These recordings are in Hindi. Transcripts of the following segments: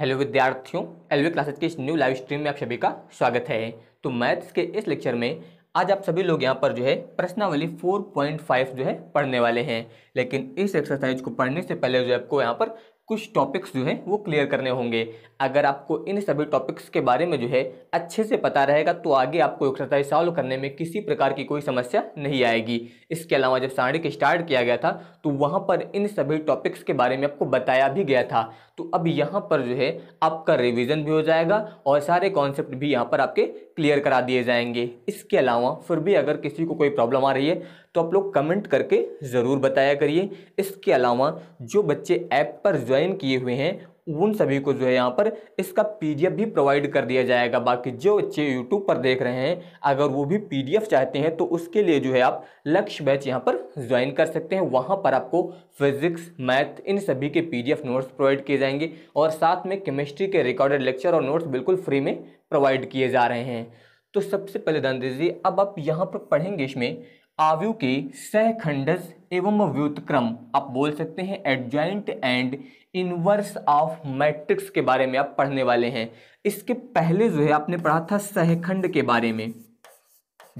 हेलो विद्यार्थियों एलवी क्लासेस के इस न्यू लाइव स्ट्रीम में आप सभी का स्वागत है तो मैथ्स के इस लेक्चर में आज आप सभी लोग यहाँ पर जो है प्रश्नावली 4.5 जो है पढ़ने वाले हैं लेकिन इस एक्सरसाइज को पढ़ने से पहले जो है आपको यहाँ पर कुछ टॉपिक्स जो हैं वो क्लियर करने होंगे अगर आपको इन सभी टॉपिक्स के बारे में जो है अच्छे से पता रहेगा तो आगे आपको एक्सरसाइज सॉल्व करने में किसी प्रकार की कोई समस्या नहीं आएगी इसके अलावा जब सारणिक स्टार्ट किया गया था तो वहाँ पर इन सभी टॉपिक्स के बारे में आपको बताया भी गया था तो अब यहाँ पर जो है आपका रिवीजन भी हो जाएगा और सारे कॉन्सेप्ट भी यहाँ पर आपके क्लियर करा दिए जाएंगे इसके अलावा फिर भी अगर किसी को कोई प्रॉब्लम आ रही है तो आप लोग कमेंट करके ज़रूर बताया करिए इसके अलावा जो बच्चे ऐप पर ज्वाइन किए हुए हैं उन सभी को जो है यहाँ पर इसका पीडीएफ भी प्रोवाइड कर दिया जाएगा बाकी जो बच्चे यूट्यूब पर देख रहे हैं अगर वो भी पीडीएफ चाहते हैं तो उसके लिए जो है आप लक्ष्य बैच यहाँ पर ज्वाइन कर सकते हैं वहाँ पर आपको फिजिक्स मैथ इन सभी के पी नोट्स प्रोवाइड किए जाएंगे और साथ में केमिस्ट्री के रिकॉर्डेड लेक्चर और नोट्स बिल्कुल फ्री में प्रोवाइड किए जा रहे हैं तो सबसे पहले ध्यान दीजिए अब आप यहाँ पर पढ़ेंगे इसमें आवयु के सहखंडस एवं व्युतक्रम आप बोल सकते हैं adjoint and inverse of matrix के बारे में आप पढ़ने वाले हैं इसके पहले जो है आपने पढ़ा था सहखंड के बारे में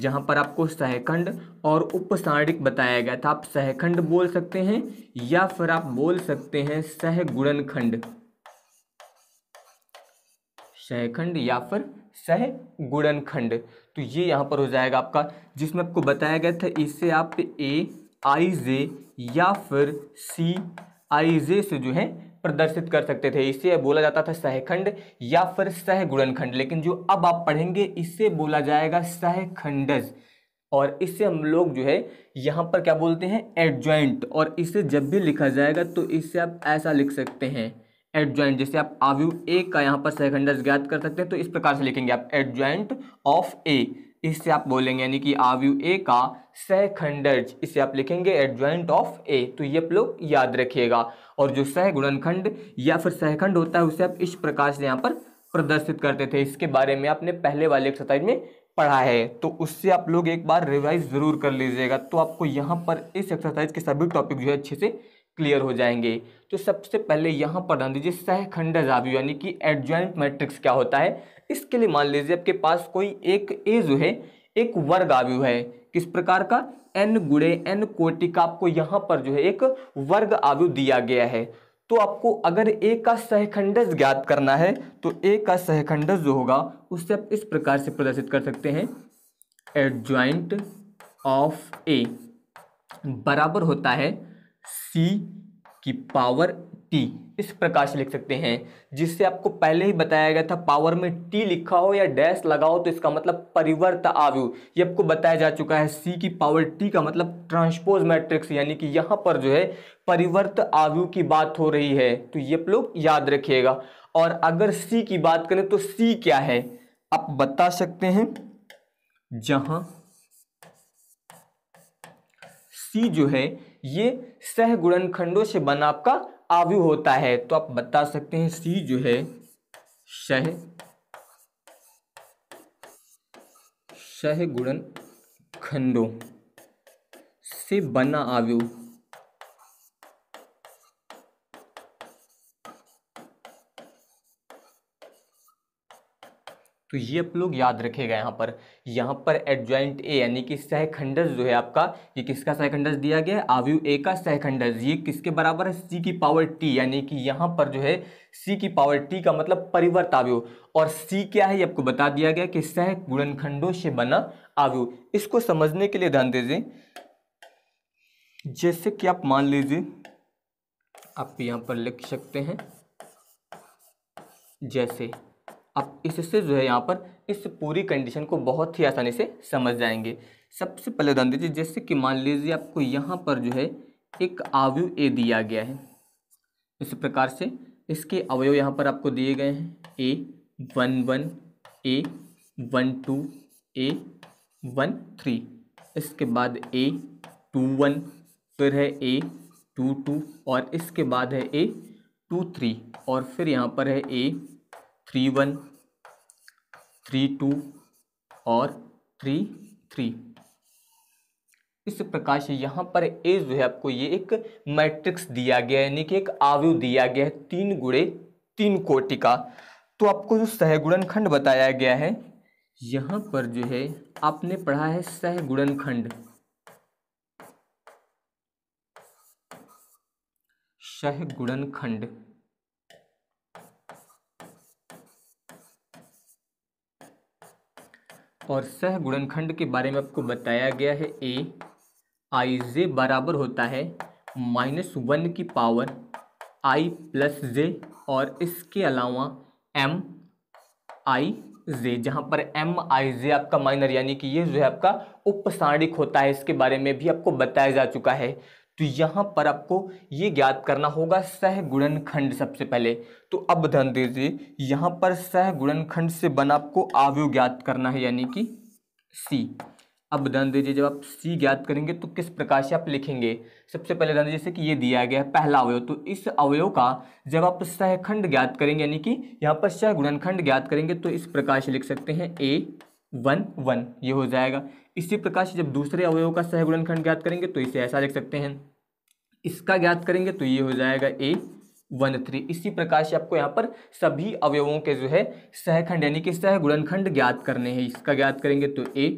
जहां पर आपको सहखंड और उपसारणिक बताया गया था आप सहखंड बोल सकते हैं या फिर आप बोल सकते हैं सहगुणन खंड सहखंड या फिर सह गुणन खंड तो ये यहां पर हो जाएगा आपका जिसमें आपको बताया गया था इससे आप ए आई जे या फिर सी आई जे से जो है प्रदर्शित कर सकते थे इसे बोला जाता था सहखंड या फिर सहगुणनखंड लेकिन जो अब आप पढ़ेंगे इससे बोला जाएगा सहखंडज और इससे हम लोग जो है यहाँ पर क्या बोलते हैं एडजॉइंट और इसे जब भी लिखा जाएगा तो इससे आप ऐसा लिख सकते हैं एडजॉइंट जैसे आप आव्यू ए का यहाँ पर सहखंडज ज्ञात कर सकते हैं तो इस प्रकार से लिखेंगे आप एडजॉइंट ऑफ ए इससे आप बोलेंगे यानी कि आव्यू ए का सहखंडज इसे आप लिखेंगे एडजॉइंट ऑफ ए तो ये आप लोग याद रखिएगा और जो सह गुणनखंड या फिर सहखंड होता है उसे आप इस प्रकार से यहाँ पर प्रदर्शित करते थे इसके बारे में आपने पहले वाले एक्सरसाइज में पढ़ा है तो उससे आप लोग एक बार रिवाइज ज़रूर कर लीजिएगा तो आपको यहाँ पर इस एक्सरसाइज के सभी टॉपिक जो है अच्छे से क्लियर हो जाएंगे तो सबसे पहले यहाँ पर ध्यान दीजिए सहखंड जाबी यानी कि एडजॉइंट मैट्रिक्स क्या होता है इसके लिए मान लीजिए आपके पास कोई एक ए जो है एक वर्ग आव्यू है किस प्रकार का एन गुड़े एन कोटि का आपको यहाँ पर जो है एक वर्ग आयु दिया गया है तो आपको अगर ए का सहखंडज ज्ञात करना है तो ए का सहखंडज जो होगा उससे आप इस प्रकार से प्रदर्शित कर सकते हैं एडजॉइंट ऑफ ए बराबर होता है सी की पावर टी इस प्रकार से लिख सकते हैं जिससे आपको पहले ही बताया गया था पावर में टी लिखा हो या डैश लगाओ तो इसका मतलब परिवर्त आयु ये आपको बताया जा चुका है सी की पावर टी का मतलब ट्रांसपोज मैट्रिक्स यानी कि यहाँ पर जो है परिवर्त आयु की बात हो रही है तो ये आप लोग याद रखिएगा और अगर सी की बात करें तो सी क्या है आप बता सकते हैं जहां सी जो है ये सह गुणनखंडों से बना आपका आवयु होता है तो आप बता सकते हैं सी जो है शह शह गुणन खंडों से बना आवयु तो ये आप लोग याद रखेगा यहाँ पर यहाँ पर एडजॉइंट ए यानी कि सहखंडस जो है आपका ये किसका सहखंडस दिया गया आवयु ए का सहखंडस ये किसके बराबर है सी की पावर टी यानी कि यहाँ पर जो है सी की पावर टी का मतलब परिवर्त आवयु और सी क्या है ये आपको बता दिया गया कि सह गुणनखंडों से बना आवयु इसको समझने के लिए ध्यान दीजिए जैसे कि आप मान लीजिए आप यहाँ पर लिख सकते हैं जैसे आप इससे जो है यहाँ पर इस पूरी कंडीशन को बहुत ही आसानी से समझ जाएंगे सबसे पहले ध्यान दीजिए जैसे कि मान लीजिए आपको यहाँ पर जो है एक आवयु ए दिया गया है इस प्रकार से इसके अवयव यहाँ पर आपको दिए गए हैं a one one A one two a one three इसके बाद ए टू वन फिर है ए टू टू और इसके बाद है ए टू थ्री और फिर यहाँ पर है a three one three two और थ्री थ्री इस प्रकार से यहाँ पर ए जो है आपको ये एक मैट्रिक्स दिया गया है यानी कि एक आयु दिया गया है तीन गुड़े तीन कोटि का तो आपको जो सहगुणन खंड बताया गया है यहाँ पर जो है आपने पढ़ा है सहगुणन खंड सहगुणन खंड और सह गुणनखंड के बारे में आपको बताया गया है ए आई जे बराबर होता है माइनस वन की पावर आई प्लस जे और इसके अलावा एम आई जे जहाँ पर एम आई जे आपका माइनर यानी कि ये जो है आपका उपसारणिक होता है इसके बारे में भी आपको बताया जा चुका है तो यहाँ पर आपको ये ज्ञात करना होगा सह गुणन खंड सबसे पहले तो अब ध्यान दीजिए यहाँ पर सह गुणन खंड से बना आपको आवयु ज्ञात करना है यानी कि सी अब ध्यान दीजिए जब आप सी ज्ञात करेंगे तो किस प्रकार से आप लिखेंगे सबसे पहले ध्यान दीजिए जैसे कि ये दिया गया है पहला अवयव तो इस अवयव का जब आप सहखंड ज्ञात करेंगे यानी कि यहाँ पर सह गुणनखंड ज्ञात करेंगे तो इस प्रकार से लिख सकते हैं ए वन वन ये हो जाएगा इसी प्रकार से जब दूसरे अवयव का सहगुणनखंड ज्ञात करेंगे तो इसे ऐसा लिख सकते हैं इसका ज्ञात करेंगे तो ये हो जाएगा ए वन थ्री इसी प्रकार से आपको यहाँ पर सभी अवयवों के जो है सहखंड यानी कि सहगुणनखंड ज्ञात करने हैं इसका ज्ञात करेंगे तो ए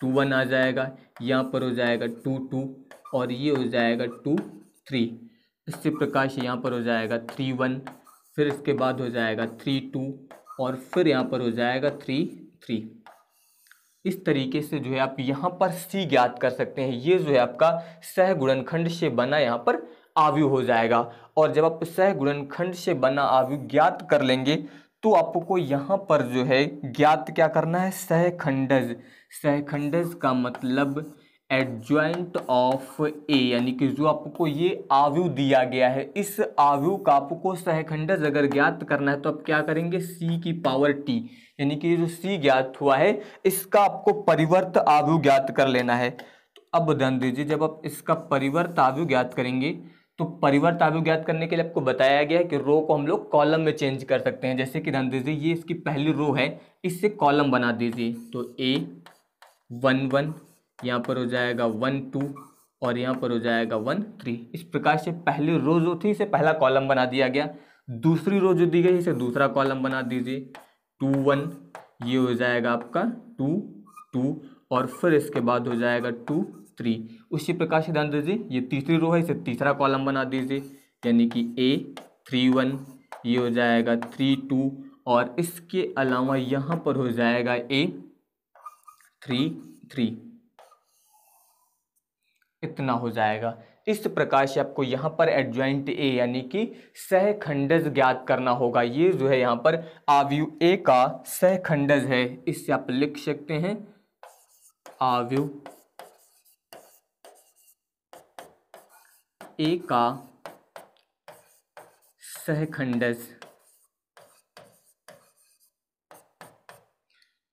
टू वन आ जाएगा यहाँ पर हो जाएगा टू टू और ये हो जाएगा टू थ्री इसी प्रकार से यहाँ पर हो जाएगा थ्री वन फिर इसके बाद हो जाएगा थ्री टू और फिर यहाँ पर हो जाएगा थ्री थ्री इस तरीके से जो है आप यहाँ पर सी ज्ञात कर सकते हैं ये जो है आपका सह गुणनखंड से बना यहाँ पर आवयु हो जाएगा और जब आप सह गुणनखंड से बना आवयु ज्ञात कर लेंगे तो आपको यहाँ पर जो है ज्ञात क्या करना है सहखंडज सहखंडज का मतलब एडजॉइंट ऑफ ए यानी कि जो आपको ये आवयु दिया गया है इस आव्यू का आपको सहखंडज अगर ज्ञात करना है तो आप क्या करेंगे सी की पावर टी यानी कि जो सी ज्ञात हुआ है इसका आपको परिवर्त आव्यू ज्ञात कर लेना है तो अब ध्यान दीजिए जब आप इसका परिवर्त आव्यू ज्ञात करेंगे तो परिवर्त आव्यू ज्ञात करने के लिए आपको बताया गया है कि रो को हम लोग कॉलम में चेंज कर सकते हैं जैसे कि ध्यान दीजिए ये इसकी पहली रो है इससे कॉलम बना दीजिए तो ए वन वन यहाँ पर हो जाएगा वन टू और यहाँ पर हो जाएगा वन थ्री इस प्रकार से पहली रो जो थी इसे पहला कॉलम बना दिया गया दूसरी रो जो दी गई इसे दूसरा कॉलम बना दीजिए टू वन ये हो जाएगा आपका टू टू और फिर इसके बाद हो जाएगा टू थ्री उसी प्रकार से ध्यान दीजिए ये तीसरी रो है इसे तीसरा कॉलम बना दीजिए यानी कि ए थ्री वन ये हो जाएगा थ्री टू और इसके अलावा यहाँ पर हो जाएगा ए थ्री थ्री कितना हो जाएगा इस प्रकार से आपको यहाँ पर एडजॉइंट ए यानी कि सहखंडज ज्ञात करना होगा ये जो है यहाँ पर आवयु ए का सहखंडज है इससे आप लिख सकते हैं आवयु ए का सहखंडज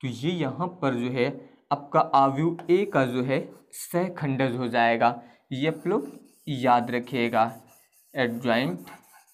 तो ये यहाँ पर जो है आपका आवयु ए का जो है सहखंडज हो जाएगा ये आप लोग याद रखिएगा एडजॉइंट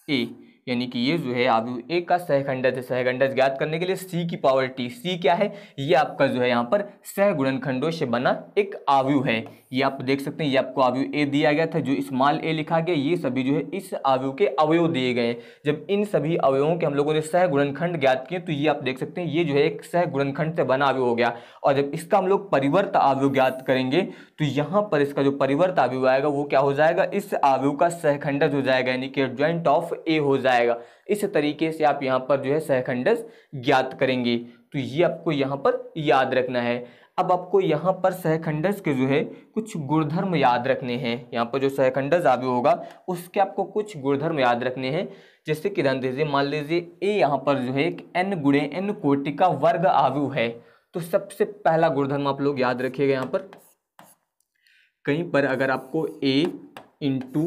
ए यानी कि ये जो है आप ए का सहखंड है सहखंड ज्ञात करने के लिए सी की पावर टी सी क्या है ये आपका जो है यहाँ पर सहगुणनखंडों से बना एक आवयु है ये आप देख सकते हैं ये आपको आवयु ए दिया गया था जो स्मॉल ए लिखा गया ये सभी जो है इस आवयु के अवयव दिए गए जब इन सभी अवयवों के हम लोगों ने सहगुणनखंड ज्ञात किए तो ये आप देख सकते हैं ये जो है एक सहगुणनखंड से बना आवयु हो गया और जब इसका हम लोग परिवर्त आवयु ज्ञात करेंगे तो यहाँ पर इसका जो परिवर्त आवयु आएगा वो क्या हो जाएगा इस आवयु का सहखंड हो जाएगा यानी कि ज्वाइंट ऑफ ए हो जाएगा आएगा इस तरीके से आप यहाँ पर जो है सहखंडस ज्ञात करेंगे तो ये आपको यहाँ पर याद रखना है अब आपको यहाँ पर सहखंडस के जो है कुछ गुणधर्म याद रखने हैं यहाँ पर जो सहखंडस आवे होगा उसके आपको कुछ गुणधर्म याद रखने हैं जैसे कि ध्यान दीजिए मान लीजिए ए यहाँ पर जो है एक एन गुणे एन कोटि का वर्ग आवु है तो सबसे पहला गुणधर्म आप लोग याद रखिएगा यहाँ पर कहीं पर अगर आपको ए इंटू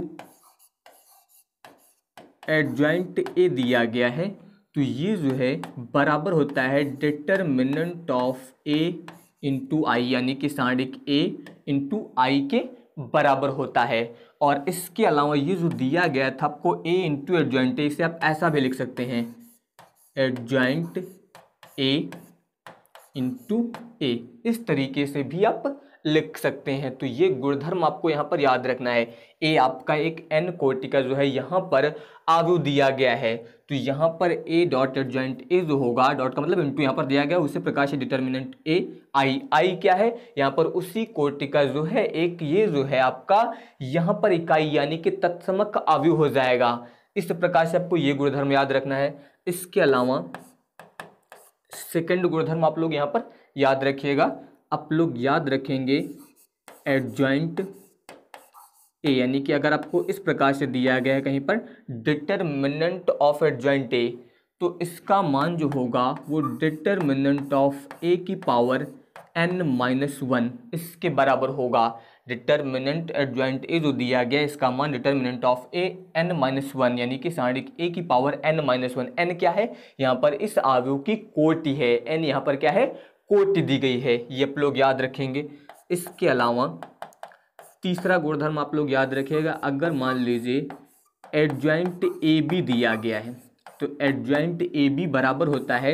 एडजॉइंट ए दिया गया है तो ये जो है बराबर होता है determinant of A into i यानी कि साढ़िक ए इंटू आई के बराबर होता है और इसके अलावा ये जो दिया गया था आपको ए इंटू एडजॉइंट ए इसे आप ऐसा भी लिख सकते हैं एडजॉइंट ए इंटू ए इस तरीके से भी आप लिख सकते हैं तो ये गुणधर्म आपको यहाँ पर याद रखना है ए आपका एक एन कोटिका जो है यहाँ पर आयु दिया गया है तो यहाँ पर ए डॉट एडजॉइंट ए जो होगा डॉट का मतलब इंटू यहाँ पर दिया गया उसे प्रकाश डिटर्मिनेंट ए आई आई क्या है यहाँ पर उसी कोटिका जो है एक ये जो है आपका यहाँ पर इकाई यानी कि तत्समक आयु हो जाएगा इस प्रकार से आपको ये गुणधर्म याद रखना है इसके अलावा सेकंड गुणधर्म आप लोग यहाँ पर याद रखिएगा आप लोग याद रखेंगे एडजॉइंट ए यानी कि अगर आपको इस प्रकार से दिया गया है कहीं पर डिटरमिनेंट ऑफ एडजॉइंट ए तो इसका मान जो होगा वो डिटरमिनेंट ऑफ ए की पावर एन माइनस वन इसके बराबर होगा डिटरमिनेंट एडजॉइंट ए जो दिया गया इसका मान determinant of a n minus one यानी कि साड़ी ए की power n minus one n क्या है यहाँ पर इस आव्यूह की कोटि है एन यहाँ पर क्या है कोट दी गई है ये आप लोग याद रखेंगे इसके अलावा तीसरा गुणधर्म आप लोग याद रखिएगा अगर मान लीजिए एडजॉइंट ए बी दिया गया है तो एडजॉइंट ए बी बराबर होता है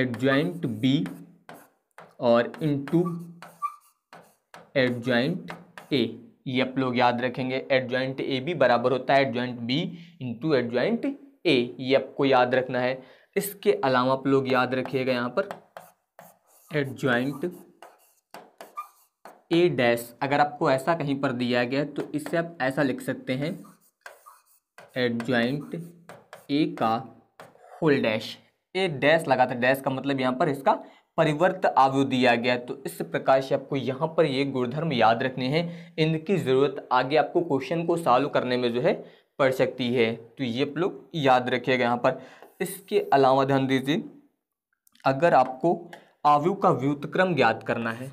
एडजॉइंट बी और इनटू एडजॉइंट ए ये आप लोग याद रखेंगे एडजॉइंट ए बी बराबर होता है adjoint b into adjoint a ये आपको याद रखना है इसके अलावा आप लोग याद रखिएगा यहाँ पर एडजॉइंट ए डैश अगर आपको ऐसा कहीं पर दिया गया तो इससे आप ऐसा लिख सकते हैं एडजॉइंट ए का होल डैश ए डैश लगा था डैश का मतलब यहाँ पर इसका परिवर्त आवयु दिया गया तो इस प्रकार से आपको यहाँ पर ये गुणधर्म याद रखने हैं इनकी ज़रूरत आगे आपको क्वेश्चन को सॉल्व करने में जो है पड़ सकती है तो ये आप लोग याद रखिएगा यहाँ पर इसके अलावा ध्यान दीजिए अगर आपको आवयु का व्युतक्रम ज्ञात करना है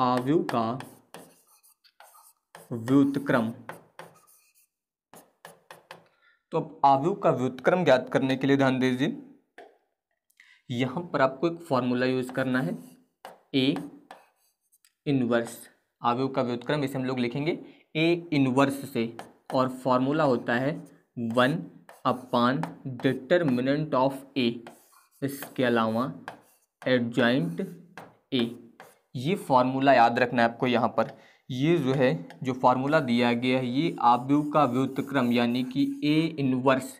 आवयु का व्युतक्रम तो अब आवयु का व्युतक्रम ज्ञात करने के लिए ध्यान दीजिए यहां पर आपको एक फॉर्मूला यूज करना है ए इनवर्स आवयु का व्युतक्रम इसे हम लोग लिखेंगे ए इनवर्स से और फॉर्मूला होता है one upon determinant of a इसके अलावा एडजॉइंट ए ये फार्मूला याद रखना है आपको यहाँ पर ये जो है जो फार्मूला दिया गया है ये आव्यू का व्युतक्रम यानी कि ए इनवर्स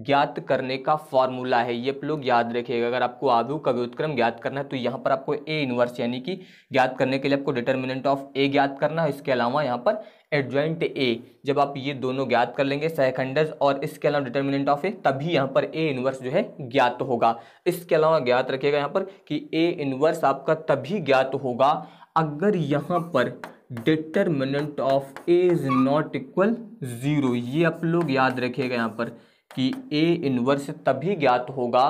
ज्ञात करने का फॉर्मूला है ये आप लोग याद रखिएगा अगर आपको आधु व्युत्क्रम ज्ञात करना है तो यहाँ पर आपको ए इनवर्स यानी कि ज्ञात करने के लिए आपको डिटर्मिनेंट ऑफ ए ज्ञात करना है इसके अलावा यहाँ पर एडजॉइंट ए जब आप ये दोनों ज्ञात कर लेंगे सहखंडज और इसके अलावा डिटर्मिनेंट ऑफ ए तभी यहाँ पर ए इनवर्स जो है ज्ञात होगा इसके अलावा ज्ञात रखिएगा यहाँ पर कि ए इनवर्स आपका तभी ज्ञात होगा अगर यहाँ पर determinant of a is not equal zero ये आप लोग याद रखिएगा यहाँ पर कि ए इनवर्स तभी ज्ञात होगा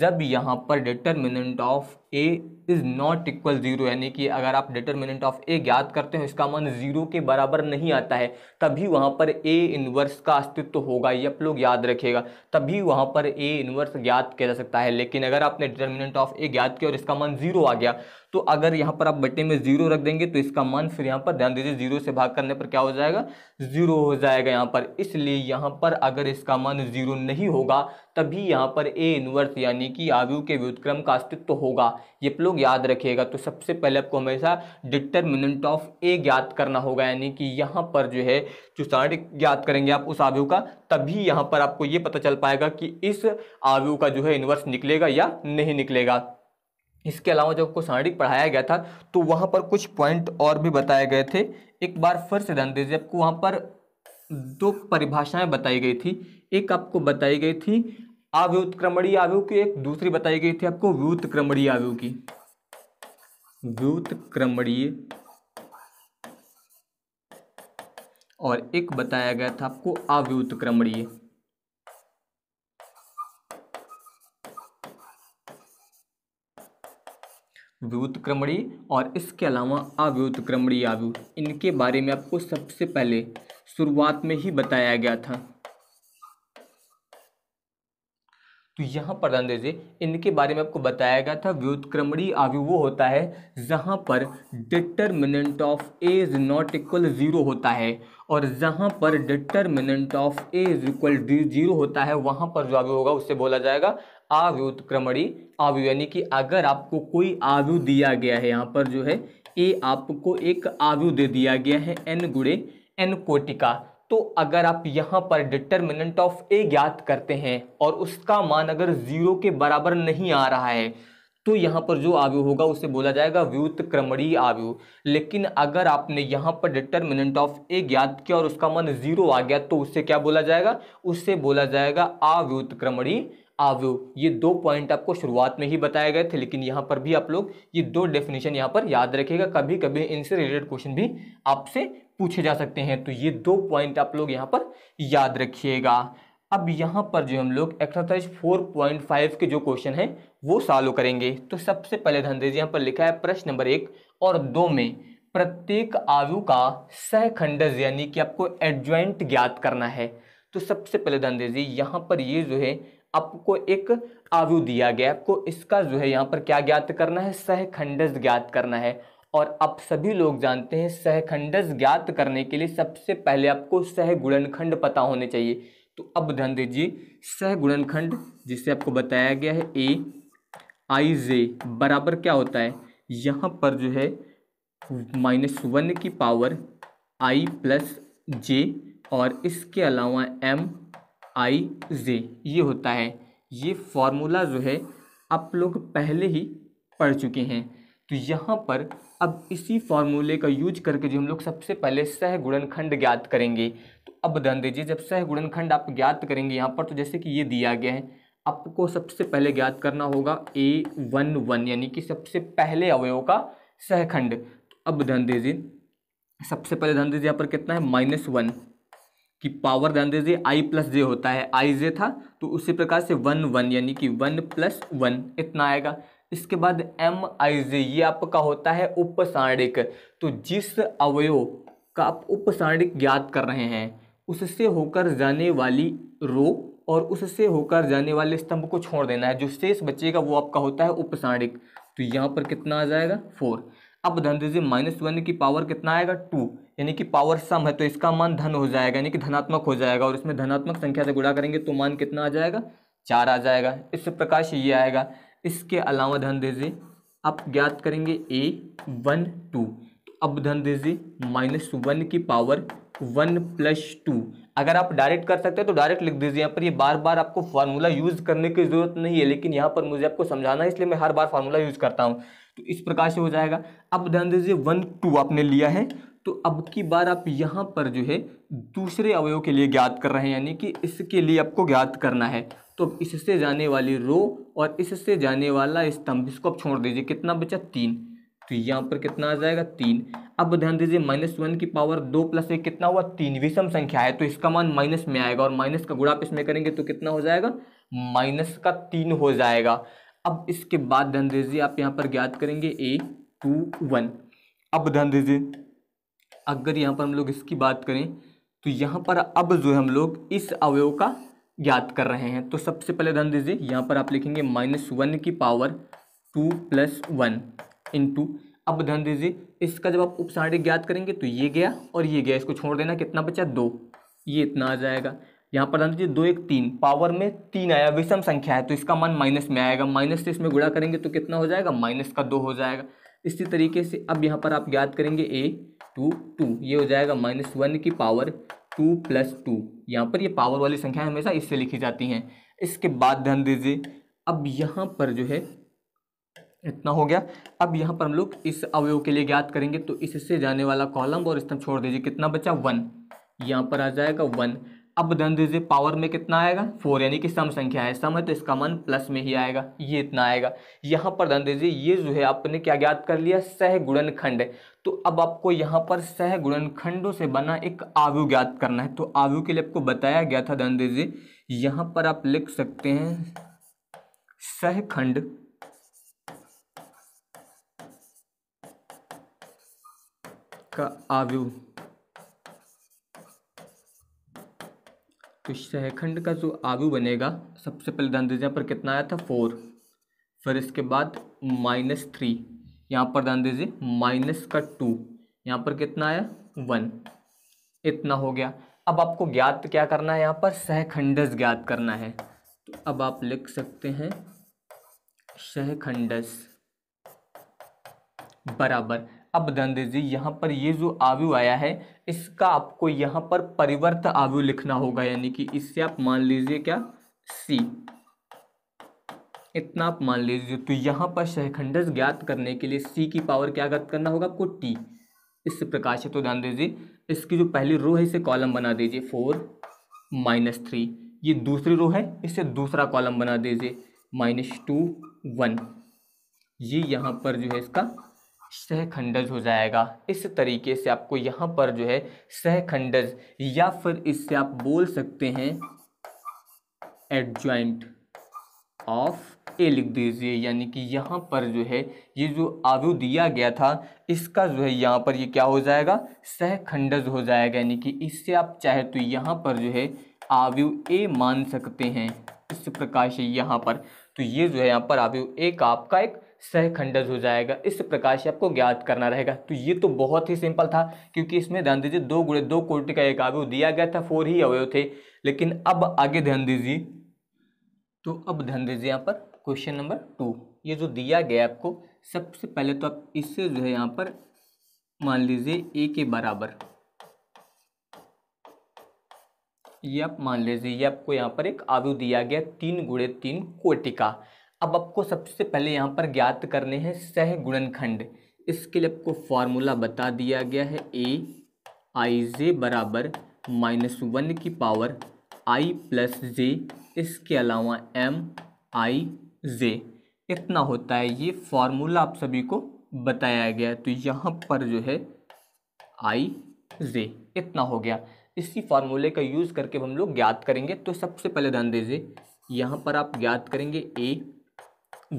जब यहाँ पर determinant of a is not equal zero यानी कि अगर आप डिटर्मिनेंट ऑफ ए ज्ञात करते हो इसका मान जीरो के बराबर नहीं आता है तभी वहां पर ए इनवर्स का अस्तित्व होगा ये आप लोग याद रखेगा तभी वहां पर ए इनवर्स ज्ञात किया जा सकता है लेकिन अगर आपने डिटर्मिनेंट ऑफ ए ज्ञात किया और इसका मान जीरो आ गया तो अगर यहाँ पर आप बटे में जीरो रख देंगे तो इसका मान फिर यहाँ पर ध्यान दीजिए जीरो से भाग करने पर क्या हो जाएगा जीरो हो जाएगा यहाँ पर इसलिए यहाँ पर अगर इसका मान जीरो नहीं होगा तभी यहाँ पर ए इनवर्स यानी कि आयु के व्युतक्रम का अस्तित्व होगा ये लोग याद रखिएगा तो सबसे पहले आपको हमेशा डिटर्मिनेंट ऑफ ए ज्ञात करना होगा यानी कि यहाँ पर जो है जो चुसाट ज्ञात करेंगे आप उस आवयु का तभी यहाँ पर आपको ये पता चल पाएगा कि इस आवयु का जो है इन्वर्स निकलेगा या नहीं निकलेगा इसके अलावा जब आपको सारणिक पढ़ाया गया था तो वहाँ पर कुछ पॉइंट और भी बताए गए थे एक बार फिर से ध्यान दीजिए आपको वहाँ पर दो परिभाषाएं बताई गई थी एक आपको बताई गई थी अव्युत्क्रमणीय आव्यूह की एक दूसरी बताई गई थी आपको व्युत्क्रमणीय आव्यूह की व्युतक्रमणीय और एक बताया गया था आपको अव्युतक्रमणीय व्युतक्रमणीय और इसके अलावा अव्युतक्रमणीय आव्यूत इनके बारे में आपको सबसे पहले शुरुआत में ही बताया गया था तो यहाँ पर ध्यान दीजिए इनके बारे में आपको बताया गया था व्युत्क्रमणी आयु वो होता है जहाँ पर determinant of a is not equal zero होता है और जहाँ पर determinant of a is equal zero होता है वहाँ पर जो आयु होगा उससे बोला जाएगा आव्युत्क्रमणी आयु यानी कि अगर आपको कोई आयु दिया गया है यहाँ पर जो है ए आपको एक आयु दे दिया गया है एन गुड़े एन कोटिका तो अगर आप यहाँ पर डिटर्मिनेंट ऑफ ए ज्ञात करते हैं और उसका मान अगर जीरो के बराबर नहीं आ रहा है तो यहाँ पर जो आवयु होगा उसे बोला जाएगा व्युतक्रमणीय आवयु लेकिन अगर आपने यहाँ पर डिटर्मिनेंट ऑफ ए ज्ञात किया और उसका मान जीरो आ गया तो उससे क्या बोला जाएगा उससे बोला जाएगा अव्युतक्रमणीय आवयु ये दो पॉइंट आपको शुरुआत में ही बताए गए थे लेकिन यहाँ पर भी आप लोग ये दो डेफिनेशन यहाँ पर याद रखेगा कभी कभी इनसे रिलेटेड क्वेश्चन भी आपसे पूछे जा सकते हैं तो ये दो पॉइंट आप लोग यहाँ पर याद रखिएगा अब यहाँ पर जो हम लोग एक्सरसाइज फोर पॉइंट फाइव के जो क्वेश्चन हैं वो सॉल्व करेंगे तो सबसे पहले धनतेज यहाँ पर लिखा है प्रश्न नंबर एक और दो में प्रत्येक आयु का सहखंडज यानी कि आपको एडजॉइंट ज्ञात करना है तो सबसे पहले धनतेज जी यहाँ पर ये जो है आपको एक आयु दिया गया आपको इसका जो है यहाँ पर क्या ज्ञात करना है सहखंडज ज्ञात करना है और आप सभी लोग जानते हैं सहखंडस ज्ञात करने के लिए सबसे पहले आपको सह गुणनखंड पता होने चाहिए तो अब ध्यान दीजिए सह गुणनखंड जिसे आपको बताया गया है ए आई जे बराबर क्या होता है यहाँ पर जो है माइनस वन की पावर आई प्लस जे और इसके अलावा एम आई जे ये होता है ये फॉर्मूला जो है आप लोग पहले ही पढ़ चुके हैं तो यहाँ पर अब इसी फॉर्मूले का यूज करके जो हम लोग सबसे पहले सह गुणनखंड ज्ञात करेंगे तो अब ध्यान दीजिए जब सह गुणनखंड आप ज्ञात करेंगे यहाँ पर तो जैसे कि ये दिया गया है आपको सबसे पहले ज्ञात करना होगा ए वन वन यानी कि सबसे पहले अवयव का सहखंड तो अब ध्यान दीजिए सबसे पहले ध्यान दीजिए यहाँ पर कितना है माइनस वन की पावर ध्यान दीजिए आई प्लस जे होता है आई जे था तो उसी प्रकार से वन वन यानी कि वन प्लस वन इतना आएगा इसके बाद एम आई जे ये आपका होता है उपसारणिक तो जिस अवयव का आप उपसारणिक ज्ञात कर रहे हैं उससे होकर जाने वाली रो और उससे होकर जाने वाले स्तंभ को छोड़ देना है जो शेष बचेगा वो आपका होता है उपसारणिक तो यहाँ पर कितना आ जाएगा फोर अब धन दीजिए माइनस वन की पावर कितना आएगा टू यानी कि पावर सम है तो इसका मान धन हो जाएगा यानी कि धनात्मक हो जाएगा और इसमें धनात्मक संख्या से गुणा करेंगे तो मान कितना आ जाएगा चार आ जाएगा इस प्रकार से ये आएगा इसके अलावा ध्यान दीजिए आप ज्ञात करेंगे ए वन टू तो अब ध्यान दीजिए माइनस वन की पावर वन प्लस टू अगर आप डायरेक्ट कर सकते हैं तो डायरेक्ट लिख दीजिए यहाँ पर ये बार बार आपको फार्मूला यूज़ करने की ज़रूरत नहीं है लेकिन यहाँ पर मुझे आपको समझाना है इसलिए मैं हर बार फार्मूला यूज़ करता हूँ तो इस प्रकार से हो जाएगा अब ध्यान दीजिए वन टू आपने लिया है तो अब की बार आप यहाँ पर जो है दूसरे अवयव के लिए ज्ञात कर रहे हैं यानी कि इसके लिए आपको ज्ञात करना है तो इससे जाने वाली रो और इससे जाने वाला स्तंभ इसको आप छोड़ दीजिए कितना बचा तीन तो यहाँ पर कितना आ जाएगा तीन अब ध्यान दीजिए माइनस वन की पावर दो प्लस एक कितना हुआ तीन विषम संख्या है तो इसका मान माइनस में आएगा और माइनस का गुड़ाप इसमें करेंगे तो कितना हो जाएगा माइनस का तीन हो जाएगा अब इसके बाद ध्यान दीजिए आप यहाँ पर ज्ञात करेंगे ए टू वन अब ध्यान दीजिए अगर यहाँ पर हम लोग इसकी बात करें तो यहाँ पर अब जो है हम लोग इस अवयव का याद कर रहे हैं तो सबसे पहले ध्यान दीजिए यहाँ पर आप लिखेंगे माइनस वन की power two plus one into अब ध्यान दीजिए इसका जब आप उपसारणिक ज्ञात करेंगे तो ये गया और ये गया इसको छोड़ देना कितना बचा दो ये इतना आ जाएगा यहाँ पर ध्यान दीजिए दो एक तीन पावर में तीन आया विषम संख्या है तो इसका मान माइनस में आएगा माइनस से इसमें गुणा करेंगे तो कितना हो जाएगा माइनस का दो हो जाएगा इसी तरीके से अब यहाँ पर आप ज्ञात करेंगे ए टू टू ये हो जाएगा माइनस वन की पावर टू प्लस टू यहाँ पर ये पावर वाली संख्या हमेशा इससे लिखी जाती हैं इसके बाद ध्यान दीजिए अब यहाँ पर जो है इतना हो गया अब यहाँ पर हम लोग इस अवयव के लिए ज्ञात करेंगे तो इससे जाने वाला कॉलम और स्तंभ छोड़ दीजिए कितना बचा वन यहाँ पर आ जाएगा वन अब ध्यान दीजिए पावर में कितना आएगा फोर यानी कि सम संख्या है सम है तो इसका मन प्लस में ही आएगा ये इतना आएगा यहाँ पर ध्यान दीजिए ये जो है आपने क्या ज्ञात कर लिया सह गुणनखंड तो अब आपको यहाँ पर सह गुणनखंडों से बना एक आवु ज्ञात करना है तो आवु के लिए आपको बताया गया था ध्यान जी यहाँ पर आप लिख सकते हैं सहखंड का आयु तो सहखंड का जो आवु बनेगा सबसे पहले ध्यान दीजिए यहाँ पर कितना आया था फोर फिर इसके बाद माइनस थ्री यहाँ पर ध्यान दीजिए माइनस का टू यहाँ पर कितना आया वन इतना हो गया अब आपको ज्ञात क्या करना है यहाँ पर सहखंडस ज्ञात करना है तो अब आप लिख सकते हैं सहखंडस बराबर अब ध्यान दीजिए यहाँ पर ये जो आयु आया है इसका आपको यहाँ पर परिवर्त आयु लिखना होगा यानी कि इससे आप मान लीजिए क्या सी इतना आप मान लीजिए तो यहाँ पर सहखंडस ज्ञात करने के लिए सी की पावर क्या ज्ञात करना होगा आपको टी इस प्रकार से तो ध्यान दीजिए इसकी जो पहली रो है इसे कॉलम बना दीजिए फोर माइनस थ्री ये दूसरी रो है इसे दूसरा कॉलम बना दीजिए माइनस टू वन ये यहाँ पर जो है इसका सहखंडज हो जाएगा इस तरीके से आपको यहाँ पर जो है सहखंडज या फिर इससे आप बोल सकते हैं एडजॉइंट ऑफ ए लिख दीजिए यानी कि यहाँ पर जो है ये जो आयु दिया गया था इसका जो है यहाँ पर ये क्या हो जाएगा सहखंडज हो जाएगा यानी कि इससे आप चाहे तो यहाँ पर जो है आयु ए मान सकते हैं इस प्रकार से यहाँ पर तो ये जो है यहाँ पर आयु ए का आपका एक सहखंडज हो जाएगा इस प्रकार से आपको ज्ञात करना रहेगा तो ये तो बहुत ही सिंपल था क्योंकि इसमें ध्यान दीजिए दो गुड़े दो कोटि का एक आयु दिया गया था फोर ही अवयव थे लेकिन अब आगे ध्यान दीजिए तो अब ध्यान दीजिए यहाँ पर क्वेश्चन नंबर टू ये जो दिया गया आपको सबसे पहले तो आप इससे जो है यहाँ पर मान लीजिए ए के बराबर ये आप मान लीजिए ये आपको यहाँ पर एक आयु दिया गया तीन गुड़े तीन कोटिका अब आपको सबसे पहले यहाँ पर ज्ञात करने हैं सह गुणनखंड इसके लिए आपको फॉर्मूला बता दिया गया है ए आई जे बराबर माइनस वन की पावर आई प्लस जे इसके अलावा एम आई जे इतना होता है ये फार्मूला आप सभी को बताया गया तो यहाँ पर जो है आई जे इतना हो गया इसी फार्मूले का यूज़ करके हम लोग ज्ञात करेंगे तो सबसे पहले ध्यान दीजिए यहाँ पर आप ज्ञात करेंगे ए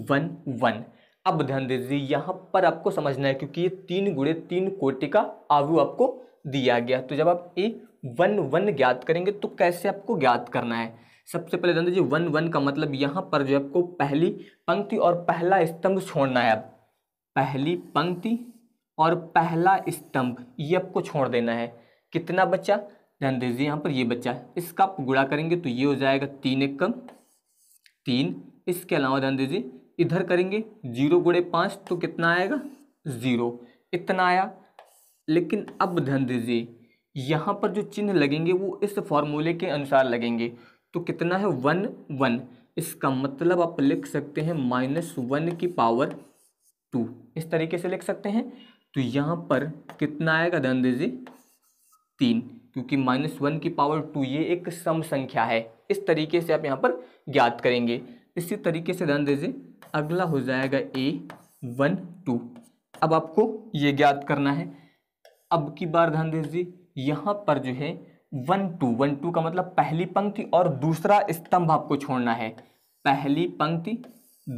वन वन अब ध्यान दीजिए यहाँ पर आपको समझना है क्योंकि ये तीन गुड़े तीन कोटि का आवु आपको दिया गया तो जब आप ए वन वन ज्ञात करेंगे तो कैसे आपको ज्ञात करना है सबसे पहले ध्यान दीजिए वन वन का मतलब यहाँ पर जो है आपको पहली पंक्ति और पहला स्तंभ छोड़ना है अब पहली पंक्ति और पहला स्तंभ ये आपको छोड़ देना है कितना बच्चा ध्यान दीजिए यहाँ पर ये बच्चा इसका आप गुड़ा करेंगे तो ये हो जाएगा तीन एक कम तीन इसके अलावा ध्यान दीजिए इधर करेंगे जीरो गुड़े पाँच तो कितना आएगा ज़ीरो इतना आया लेकिन अब ध्यान दीजिए यहाँ पर जो चिन्ह लगेंगे वो इस फॉर्मूले के अनुसार लगेंगे तो कितना है वन वन इसका मतलब आप लिख सकते हैं माइनस वन की पावर टू इस तरीके से लिख सकते हैं तो यहाँ पर कितना आएगा ध्यान दीजिए तीन क्योंकि माइनस वन की पावर टू ये एक सम संख्या है इस तरीके से आप यहाँ पर ज्ञात करेंगे इसी तरीके से ध्यान दीजिए अगला हो जाएगा ए वन टू अब आपको ये ज्ञात करना है अब की बार ध्यान दीजिए यहाँ पर जो है वन टू वन टू का मतलब पहली पंक्ति और दूसरा स्तंभ आपको छोड़ना है पहली पंक्ति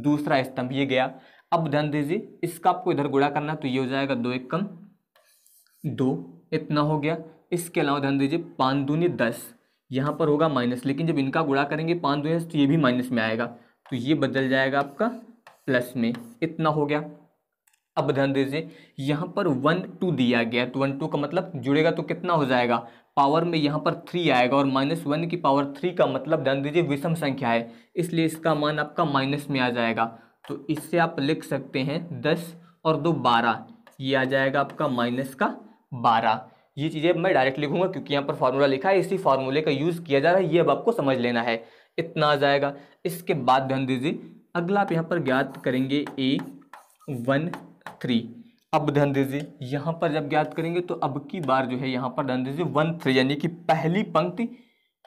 दूसरा स्तंभ ये गया अब ध्यान दीजिए इसका आपको इधर गुड़ा करना तो ये हो जाएगा दो एक कम दो इतना हो गया इसके अलावा ध्यान दीजिए पाँच दूनी दस यहाँ पर होगा माइनस लेकिन जब इनका गुड़ा करेंगे पाँच दूनी तो ये भी माइनस में आएगा तो ये बदल जाएगा आपका प्लस में इतना हो गया अब ध्यान दीजिए यहाँ पर वन टू दिया गया तो वन टू का मतलब जुड़ेगा तो कितना हो जाएगा पावर में यहाँ पर थ्री आएगा और माइनस वन की पावर थ्री का मतलब ध्यान दीजिए विषम संख्या है इसलिए इसका मान आपका माइनस में आ जाएगा तो इससे आप लिख सकते हैं दस और दो बारह ये आ जाएगा आपका माइनस का बारह ये चीज़ें मैं डायरेक्ट लिखूंगा क्योंकि यहाँ पर फार्मूला लिखा है इसी फार्मूले का यूज़ किया जा रहा है ये अब आपको समझ लेना है इतना आ जाएगा इसके बाद ध्यान दीजिए अगला आप यहाँ पर ज्ञात करेंगे ए वन थ्री अब ध्यान दीजिए यहाँ पर जब ज्ञात करेंगे तो अब की बार जो है यहाँ पर ध्यान दीजिए वन थ्री यानी कि पहली पंक्ति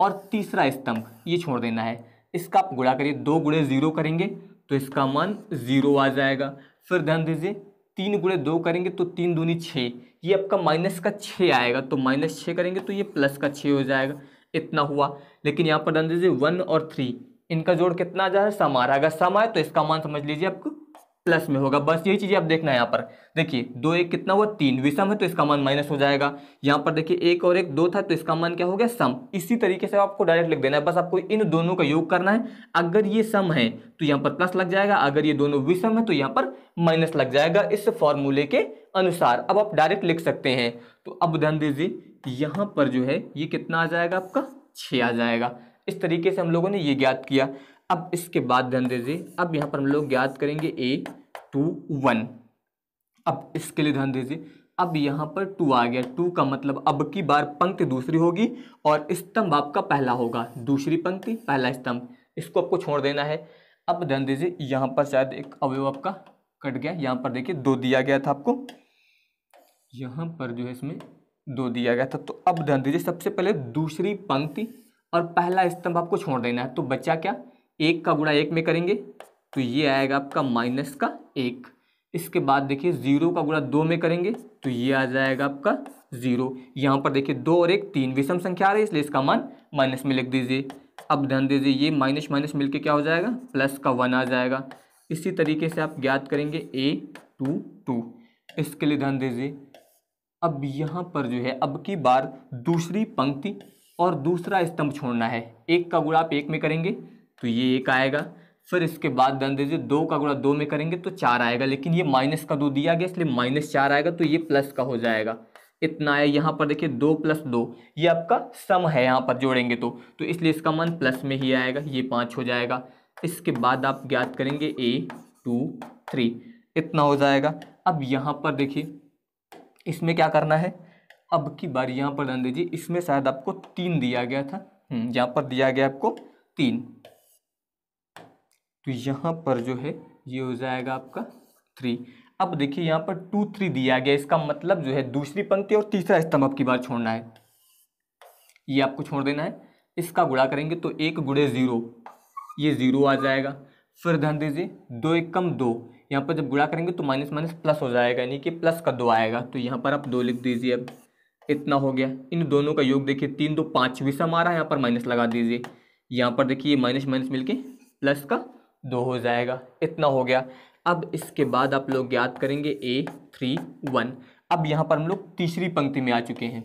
और तीसरा स्तंभ ये छोड़ देना है इसका आप गुड़ा करिए दो गुड़े ज़ीरो करेंगे तो इसका मान ज़ीरो आ जाएगा फिर ध्यान दीजिए तीन गुड़े दो करेंगे तो तीन दूनी छः ये आपका माइनस का छः आएगा तो माइनस छः करेंगे तो ये प्लस का छः हो जाएगा इतना हुआ लेकिन यहाँ पर ध्यान दीजिए वन और थ्री इनका जोड़ कितना आ जा रहा है सम आ रहा है अगर सम आए तो इसका मान समझ लीजिए आपको प्लस में होगा बस यही चीजें आप देखना है यहाँ पर देखिए दो एक कितना हुआ तीन विषम है तो इसका मान माइनस हो जाएगा यहाँ पर देखिए एक और एक दो था तो इसका मान क्या हो गया सम इसी तरीके से आपको डायरेक्ट लिख देना है बस आपको इन दोनों का योग करना है अगर ये सम है तो यहाँ पर प्लस लग जाएगा अगर ये दोनों विषम है तो यहाँ पर माइनस लग जाएगा इस फॉर्मूले के अनुसार अब आप डायरेक्ट लिख सकते हैं तो अब ध्यान दीजिए यहाँ पर जो है ये कितना आ जाएगा आपका छ आ जाएगा इस तरीके से हम लोगों ने ये ज्ञात किया अब इसके बाद ध्यान दीजिए अब यहाँ पर हम लोग ज्ञात करेंगे ए टू वन अब इसके लिए ध्यान दीजिए अब यहाँ पर टू आ गया टू का मतलब अब की बार पंक्ति दूसरी होगी और स्तंभ आपका पहला होगा दूसरी पंक्ति पहला स्तंभ इसको आपको छोड़ देना है अब ध्यान दीजिए यहाँ पर शायद एक अवयव आपका कट गया यहाँ पर देखिए दो दिया गया था आपको यहाँ पर जो है इसमें दो दिया गया था तो अब ध्यान दीजिए सबसे पहले दूसरी पंक्ति और पहला स्तंभ आपको छोड़ देना है तो बच्चा क्या एक का गुणा एक में करेंगे तो ये आएगा आपका माइनस का एक इसके बाद देखिए ज़ीरो का गुणा दो में करेंगे तो ये आ जाएगा आपका ज़ीरो यहाँ पर देखिए दो और एक तीन विषम संख्या आ रही है इसलिए इसका मान माइनस में लिख दीजिए अब ध्यान दीजिए ये माइनस माइनस मिलके क्या हो जाएगा प्लस का वन आ जाएगा इसी तरीके से आप ज्ञात करेंगे ए टू टू इसके लिए ध्यान दीजिए अब यहाँ पर जो है अब की बार दूसरी पंक्ति और दूसरा स्तंभ छोड़ना है एक का गुणा आप एक में करेंगे तो ये एक आएगा फिर इसके बाद ध्यान दीजिए दो का गुणा दो में करेंगे तो चार आएगा लेकिन ये माइनस का दो दिया गया इसलिए माइनस चार आएगा तो ये प्लस का हो जाएगा इतना है यहाँ पर देखिए दो प्लस दो ये आपका सम है यहाँ पर जोड़ेंगे तो तो इसलिए इसका मान प्लस में ही आएगा ये पाँच हो जाएगा इसके बाद आप ज्ञात करेंगे ए टू थ्री इतना हो जाएगा अब यहाँ पर देखिए इसमें क्या करना है अब की बार यहाँ पर ध्यान दीजिए इसमें शायद आपको तीन दिया गया था हम्म, यहाँ पर दिया गया आपको तीन तो यहाँ पर जो है ये हो जाएगा आपका थ्री अब देखिए यहाँ पर टू थ्री दिया गया इसका मतलब जो है दूसरी पंक्ति और तीसरा स्तंभ आपकी बार छोड़ना है ये आपको छोड़ देना है इसका गुड़ा करेंगे तो एक गुड़े ज़ीरो ये ज़ीरो आ जाएगा फिर ध्यान दीजिए दो एक कम दो यहाँ पर जब गुड़ा करेंगे तो माइनस माइनस प्लस हो जाएगा यानी कि प्लस का दो आएगा तो यहाँ पर आप दो लिख दीजिए अब इतना हो गया इन दोनों का योग देखिए तीन दो पाँच विषम आ रहा है यहाँ पर माइनस लगा दीजिए यहाँ पर देखिए माइनस माइनस मिलके प्लस का दो हो जाएगा इतना हो गया अब इसके बाद आप लोग याद करेंगे ए थ्री वन अब यहाँ पर हम लोग तीसरी पंक्ति में आ चुके हैं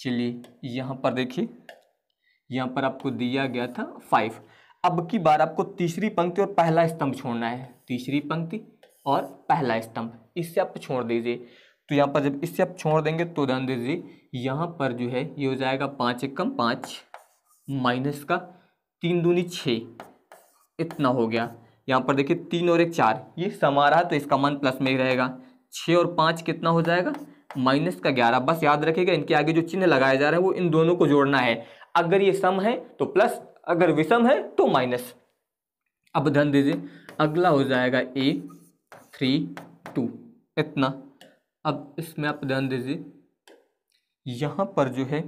चलिए यहाँ पर देखिए यहाँ पर आपको दिया गया था फाइव अब की बार आपको तीसरी पंक्ति और पहला स्तंभ छोड़ना है तीसरी पंक्ति और पहला स्तंभ इससे आप छोड़ दीजिए तो यहाँ पर जब इससे आप छोड़ देंगे तो ध्यान दीजिए यहाँ पर जो है ये हो जाएगा पाँच एक कम पाँच माइनस का तीन दूनी छः इतना हो गया यहाँ पर देखिए तीन और एक चार ये समा रहा तो इसका मन प्लस में ही रहेगा छः और पाँच कितना हो जाएगा माइनस का ग्यारह बस याद रखिएगा इनके आगे जो चिन्ह लगाए जा रहे हैं वो इन दोनों को जोड़ना है अगर ये सम है तो प्लस अगर विषम है तो माइनस अब ध्यान दीजिए अगला हो जाएगा ए थ्री टू इतना अब इसमें आप ध्यान दीजिए यहाँ पर जो है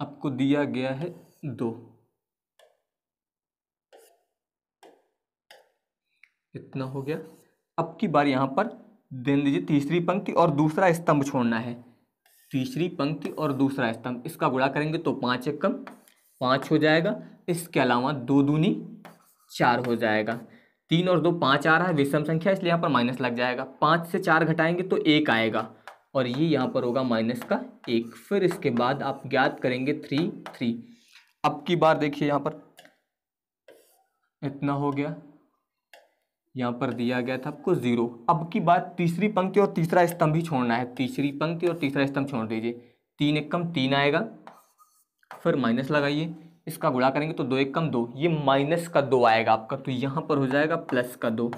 आपको दिया गया है दो इतना हो गया अब की बार यहाँ पर देन दीजिए तीसरी पंक्ति और दूसरा स्तंभ छोड़ना है तीसरी पंक्ति और दूसरा स्तंभ इसका गुड़ा करेंगे तो पाँच एक कम पाँच हो जाएगा इसके अलावा दो दूनी चार हो जाएगा तीन और दो पाँच आ रहा है विषम संख्या इसलिए यहाँ पर माइनस लग जाएगा पाँच से चार घटाएंगे तो एक आएगा और ये यहाँ पर होगा माइनस का एक फिर इसके बाद आप ज्ञात करेंगे थ्री थ्री अब की बार देखिए यहाँ पर इतना हो गया यहाँ पर दिया गया था आपको जीरो अब की बात तीसरी पंक्ति और तीसरा स्तंभ ही छोड़ना है तीसरी पंक्ति और तीसरा स्तंभ छोड़ दीजिए तीन एक कम तीन आएगा फिर माइनस लगाइए इसका गुणा करेंगे तो दो एक कम दो ये माइनस का दो आएगा आपका तो यहाँ पर हो जाएगा प्लस का दो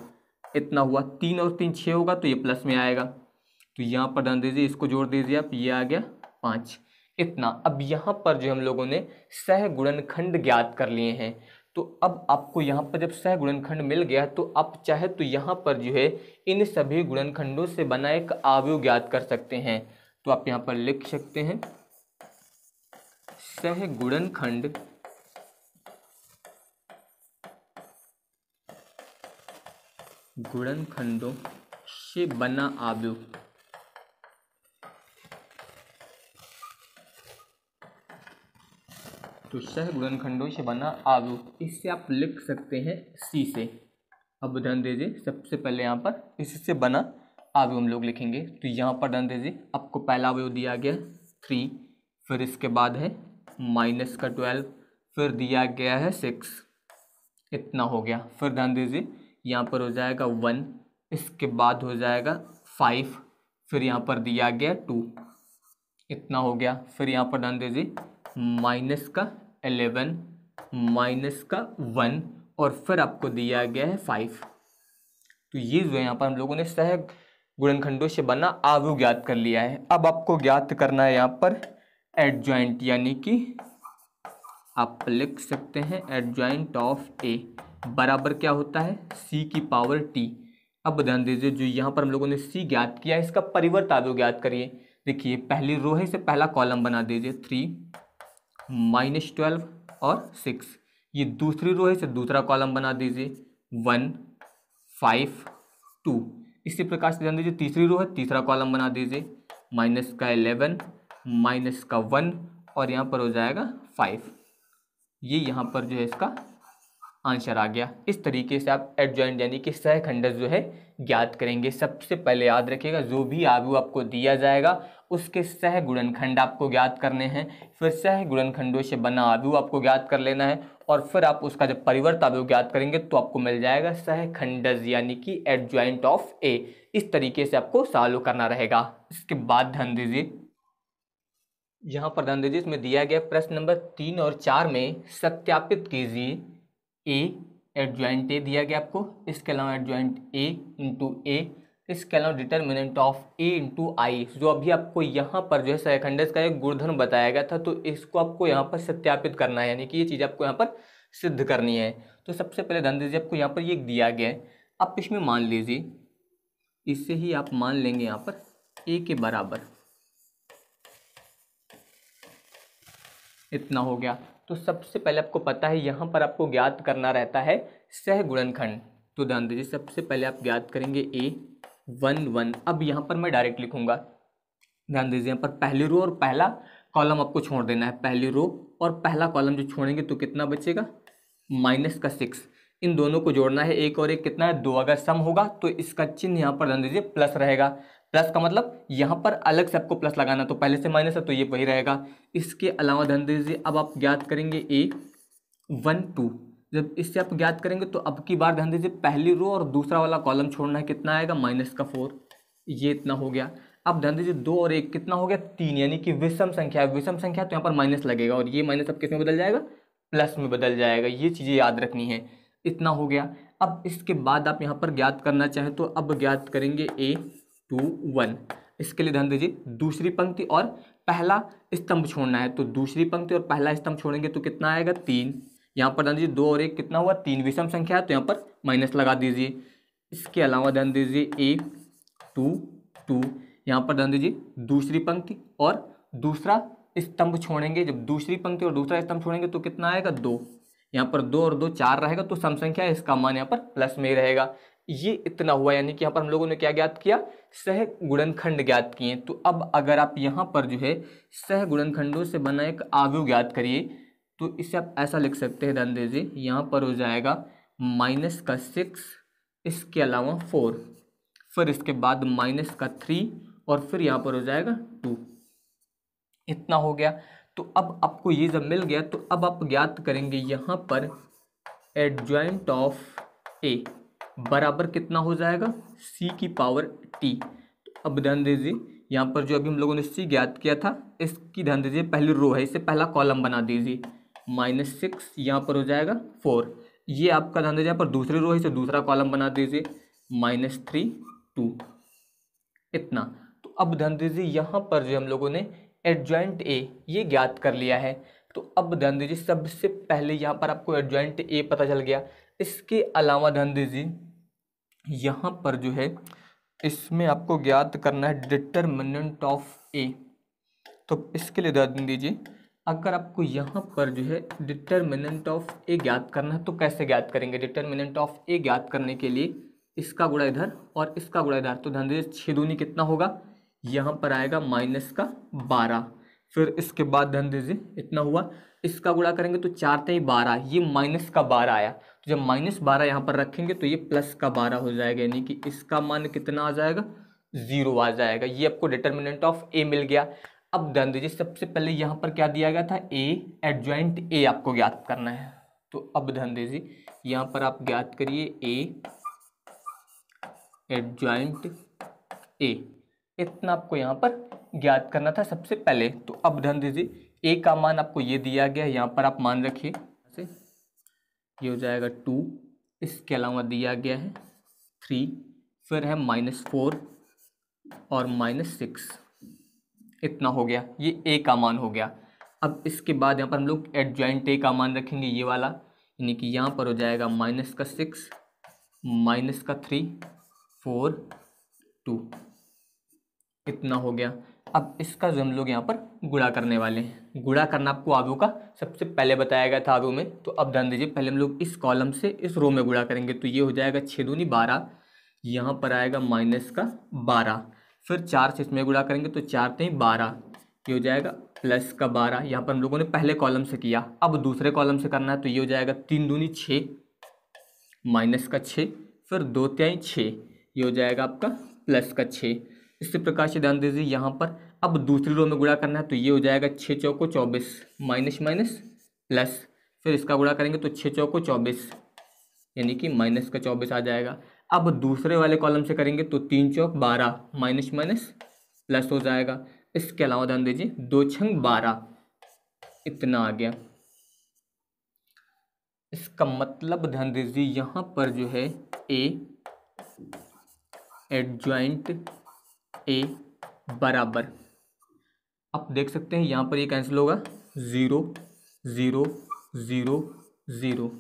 इतना हुआ तीन और तीन छः होगा तो ये प्लस में आएगा तो यहाँ पर ध्यान दीजिए इसको जोड़ दीजिए आप ये आ गया पाँच इतना अब यहाँ पर जो हम लोगों ने सह गुणनखंड ज्ञात कर लिए हैं तो अब आपको यहाँ पर जब सह गुणनखंड मिल गया तो आप चाहे तो यहाँ पर जो है इन सभी गुणनखंडों से बना एक आवयव ज्ञात कर सकते हैं तो आप यहाँ पर लिख सकते हैं सह गुणनखंड गुणनखंडों से बना आवयव तो सह गुणनखंडों से बना आलू इससे आप लिख सकते हैं सी से अब ध्यान दीजिए सबसे पहले यहाँ पर इससे बना आव्यव हम लोग लिखेंगे तो यहाँ पर ध्यान दीजिए आपको पहला अवयव दिया गया थ्री फिर इसके बाद है माइनस का ट्वेल्व फिर दिया गया है सिक्स इतना हो गया फिर ध्यान दीजिए यहाँ पर हो जाएगा वन इसके बाद हो जाएगा फाइव फिर यहाँ पर दिया गया टू इतना हो गया फिर यहाँ पर ध्यान दीजिए माइनस का एलेवन माइनस का वन और फिर आपको दिया गया है फाइव तो ये जो यहाँ पर हम लोगों ने सह गुणनखंडों से बना आवु ज्ञात कर लिया है अब आपको ज्ञात करना है यहाँ पर एड ज्वाइंट यानी कि आप लिख सकते हैं एड ज्वाइंट ऑफ ए बराबर क्या होता है सी की पावर टी अब ध्यान दीजिए जो यहाँ पर हम लोगों ने सी ज्ञात किया है इसका परिवर्त आदो ज्ञात करिए देखिए पहली रो है इसे पहला कॉलम बना दीजिए थ्री माइनस ट्वेल्व और सिक्स ये दूसरी रो है इसे दूसरा कॉलम बना दीजिए वन फाइव टू इसी प्रकार से ध्यान दीजिए तीसरी रो है तीसरा कॉलम बना दीजिए माइनस का एलेवन माइनस का वन और यहाँ पर हो जाएगा फाइव ये यहाँ पर जो है इसका आंसर आ गया इस तरीके से आप एडजॉइंट यानी कि सह खंडस जो है ज्ञात करेंगे सबसे पहले याद रखिएगा जो भी आयु आपको दिया जाएगा उसके सह गुणनखंड आपको ज्ञात करने हैं फिर सह गुणनखंडों से बना आयु आपको ज्ञात कर लेना है और फिर आप उसका जब परिवर्त आयु ज्ञात करेंगे तो आपको मिल जाएगा सह खंडज यानी कि ज्वाइंट ऑफ ए इस तरीके से आपको सालो करना रहेगा इसके बाद ध्यान दीजिए यहाँ पर ध्यान दीजिए इसमें दिया गया प्रश्न नंबर तीन और चार में सत्यापित कीजिए ए एडजॉइंट ए दिया गया आपको इसके अलावा एडजॉइंट ए इंटू ए इसके अलावा determinant of A into i जो अभी आपको यहाँ पर जो है सहखंडस का एक गुणधर्म बताया गया था तो इसको आपको यहाँ पर सत्यापित करना है यानी कि ये चीज़ आपको यहाँ पर सिद्ध करनी है तो सबसे पहले ध्यान दीजिए आपको यहाँ पर ये दिया गया है आप इसमें मान लीजिए इससे ही आप मान लेंगे यहाँ पर ए के बराबर इतना हो गया तो सबसे पहले आपको पता है यहाँ पर आपको ज्ञात करना रहता है सहगुणनखंड तो ध्यान दीजिए सबसे पहले आप ज्ञात करेंगे ए वन वन अब यहाँ पर मैं डायरेक्ट लिखूंगा ध्यान दीजिए यहाँ पर पहली रो और पहला कॉलम आपको छोड़ देना है पहली रो और पहला कॉलम जो छोड़ेंगे तो कितना बचेगा माइनस का सिक्स इन दोनों को जोड़ना है एक और एक कितना है दो अगर सम होगा तो इसका चिन्ह यहाँ पर ध्यान दीजिए प्लस रहेगा प्लस का मतलब यहाँ पर अलग से आपको प्लस लगाना तो पहले से माइनस है तो ये वही रहेगा इसके अलावा ध्यान दीजिए अब आप ज्ञात करेंगे ए वन टू जब इससे आप ज्ञात करेंगे तो अब की बार ध्यान दीजिए पहली रो और दूसरा वाला कॉलम छोड़ना है कितना आएगा माइनस का फोर ये इतना हो गया अब ध्यान दीजिए दो और एक कितना हो गया तीन यानी कि विषम संख्या विषम संख्या तो यहाँ पर माइनस लगेगा और ये माइनस अब किस में बदल जाएगा प्लस में बदल जाएगा ये चीज़ें याद रखनी है इतना हो गया अब इसके बाद आप यहाँ पर ज्ञात करना चाहें तो अब ज्ञात करेंगे ए टू वन इसके लिए ध्यान दीजिए दूसरी पंक्ति और पहला स्तंभ छोड़ना है तो दूसरी पंक्ति और पहला स्तंभ छोड़ेंगे तो कितना आएगा तीन यहाँ पर ध्यान दीजिए दो और एक कितना हुआ तीन विषम संख्या है तो यहाँ पर माइनस लगा दीजिए इसके अलावा ध्यान दीजिए एक टू टू यहाँ पर ध्यान दीजिए दूसरी पंक्ति और दूसरा स्तंभ छोड़ेंगे जब दूसरी पंक्ति और दूसरा स्तंभ छोड़ेंगे तो कितना आएगा दो यहाँ पर दो और दो चार रहेगा तो सम संख्या इसका मान यहाँ पर प्लस में ही रहेगा ये इतना हुआ यानी कि यहाँ पर हम लोगों ने क्या ज्ञात किया सह गुणनखंड ज्ञात किए तो अब अगर आप यहाँ पर जो है सह गुणनखंडों से बना एक आव्यूह ज्ञात करिए तो इसे आप ऐसा लिख सकते हैं ध्यान दीजिए यहाँ पर हो जाएगा माइनस का सिक्स इसके अलावा फोर फिर इसके बाद माइनस का थ्री और फिर यहाँ पर हो जाएगा टू इतना हो गया तो अब आपको ये जब मिल गया तो अब आप ज्ञात करेंगे यहाँ पर एडजॉइंट ऑफ ए बराबर कितना हो जाएगा सी की पावर टी अब ध्यान दीजिए यहाँ पर जो अभी हम लोगों ने सी ज्ञात किया था इसकी ध्यान दीजिए पहली रो है इसे पहला कॉलम बना दीजिए माइनस सिक्स यहाँ पर हो जाएगा फोर ये आपका ध्यान दीजिए यहाँ पर दूसरी रो है इसे दूसरा कॉलम बना दीजिए माइनस थ्री टू इतना तो अब ध्यान दीजिए यहाँ पर जो हम लोगों ने एडजॉइंट ए ये ज्ञात कर लिया है तो अब ध्यान दीजिए सबसे पहले यहाँ पर आपको एडजॉइंट ए पता चल गया इसके अलावा ध्यान दीजिए यहाँ पर जो है इसमें आपको ज्ञात करना है डिटर्मिनेंट ऑफ ए तो इसके लिए ध्यान दीजिए अगर आपको यहाँ पर जो है डिटर्मिनेंट ऑफ ए ज्ञात करना है तो कैसे ज्ञात करेंगे डिटर्मिनेंट ऑफ ए ज्ञात करने के लिए इसका गुड़ा इधर और इसका गुड़ा इधर तो ध्यान दीजिए छः दूनी कितना होगा यहाँ पर आएगा माइनस का बारह फिर इसके बाद ध्यान दीजिए इतना हुआ इसका गुड़ा करेंगे तो चार तेई बारह ये माइनस का बारह आया जब माइनस बारह यहाँ पर रखेंगे तो ये प्लस का बारह हो जाएगा यानी कि इसका मान कितना आ जाएगा जीरो आ जाएगा ये आपको डिटर्मिनेंट ऑफ ए मिल गया अब ध्यान दीजिए सबसे पहले यहाँ पर क्या दिया गया था ए एडजॉइंट ए आपको ज्ञात करना है तो अब ध्यान दीजिए यहाँ पर आप ज्ञात करिए ए एडजॉइंट ए इतना आपको यहाँ पर ज्ञात करना था सबसे पहले तो अब ध्यान दीजिए ए का मान आपको ये दिया गया यहाँ पर आप मान रखिए ये हो जाएगा टू इसके अलावा दिया गया है थ्री फिर है माइनस फोर और माइनस सिक्स इतना हो गया ये ए का मान हो गया अब इसके बाद यहाँ पर हम लोग एड ज्वाइंट ए का मान रखेंगे ये वाला यानी कि यहाँ पर हो जाएगा माइनस का सिक्स माइनस का थ्री फोर टू इतना हो गया अब इसका जो हम लोग यहाँ पर गुड़ा करने वाले हैं गुड़ा करना आपको आबू का सबसे पहले बताया गया था आबू में तो अब ध्यान दीजिए पहले हम लोग इस कॉलम से इस रो में गुड़ा करेंगे तो ये हो जाएगा छः दूनी बारह यहाँ पर आएगा माइनस का बारह फिर चार से इसमें गुड़ा करेंगे तो चार तीन बारह ये हो जाएगा प्लस का बारह यहाँ पर हम लोगों ने पहले कॉलम से किया अब दूसरे कॉलम से करना है तो ये हो जाएगा तीन दूनी छः माइनस का छः फिर दो त्याई छः ये हो जाएगा आपका प्लस का छः इसी प्रकार से ध्यान दीजिए यहाँ पर अब दूसरी रो में गुड़ा करना है तो ये हो जाएगा छः चौको चौबीस माइनस माइनस प्लस फिर इसका गुड़ा करेंगे तो छः चौको चौबीस यानी कि माइनस का चौबीस आ जाएगा अब दूसरे वाले कॉलम से करेंगे तो तीन चौक बारह माइनस माइनस प्लस हो जाएगा इसके अलावा ध्यान दीजिए दो छंग बारह इतना आ गया इसका मतलब ध्यान दीजिए यहाँ पर जो है ए एडजॉइंट ए बराबर आप देख सकते हैं यहाँ पर ये कैंसिल होगा ज़ीरो ज़ीरो ज़ीरो ज़ीरो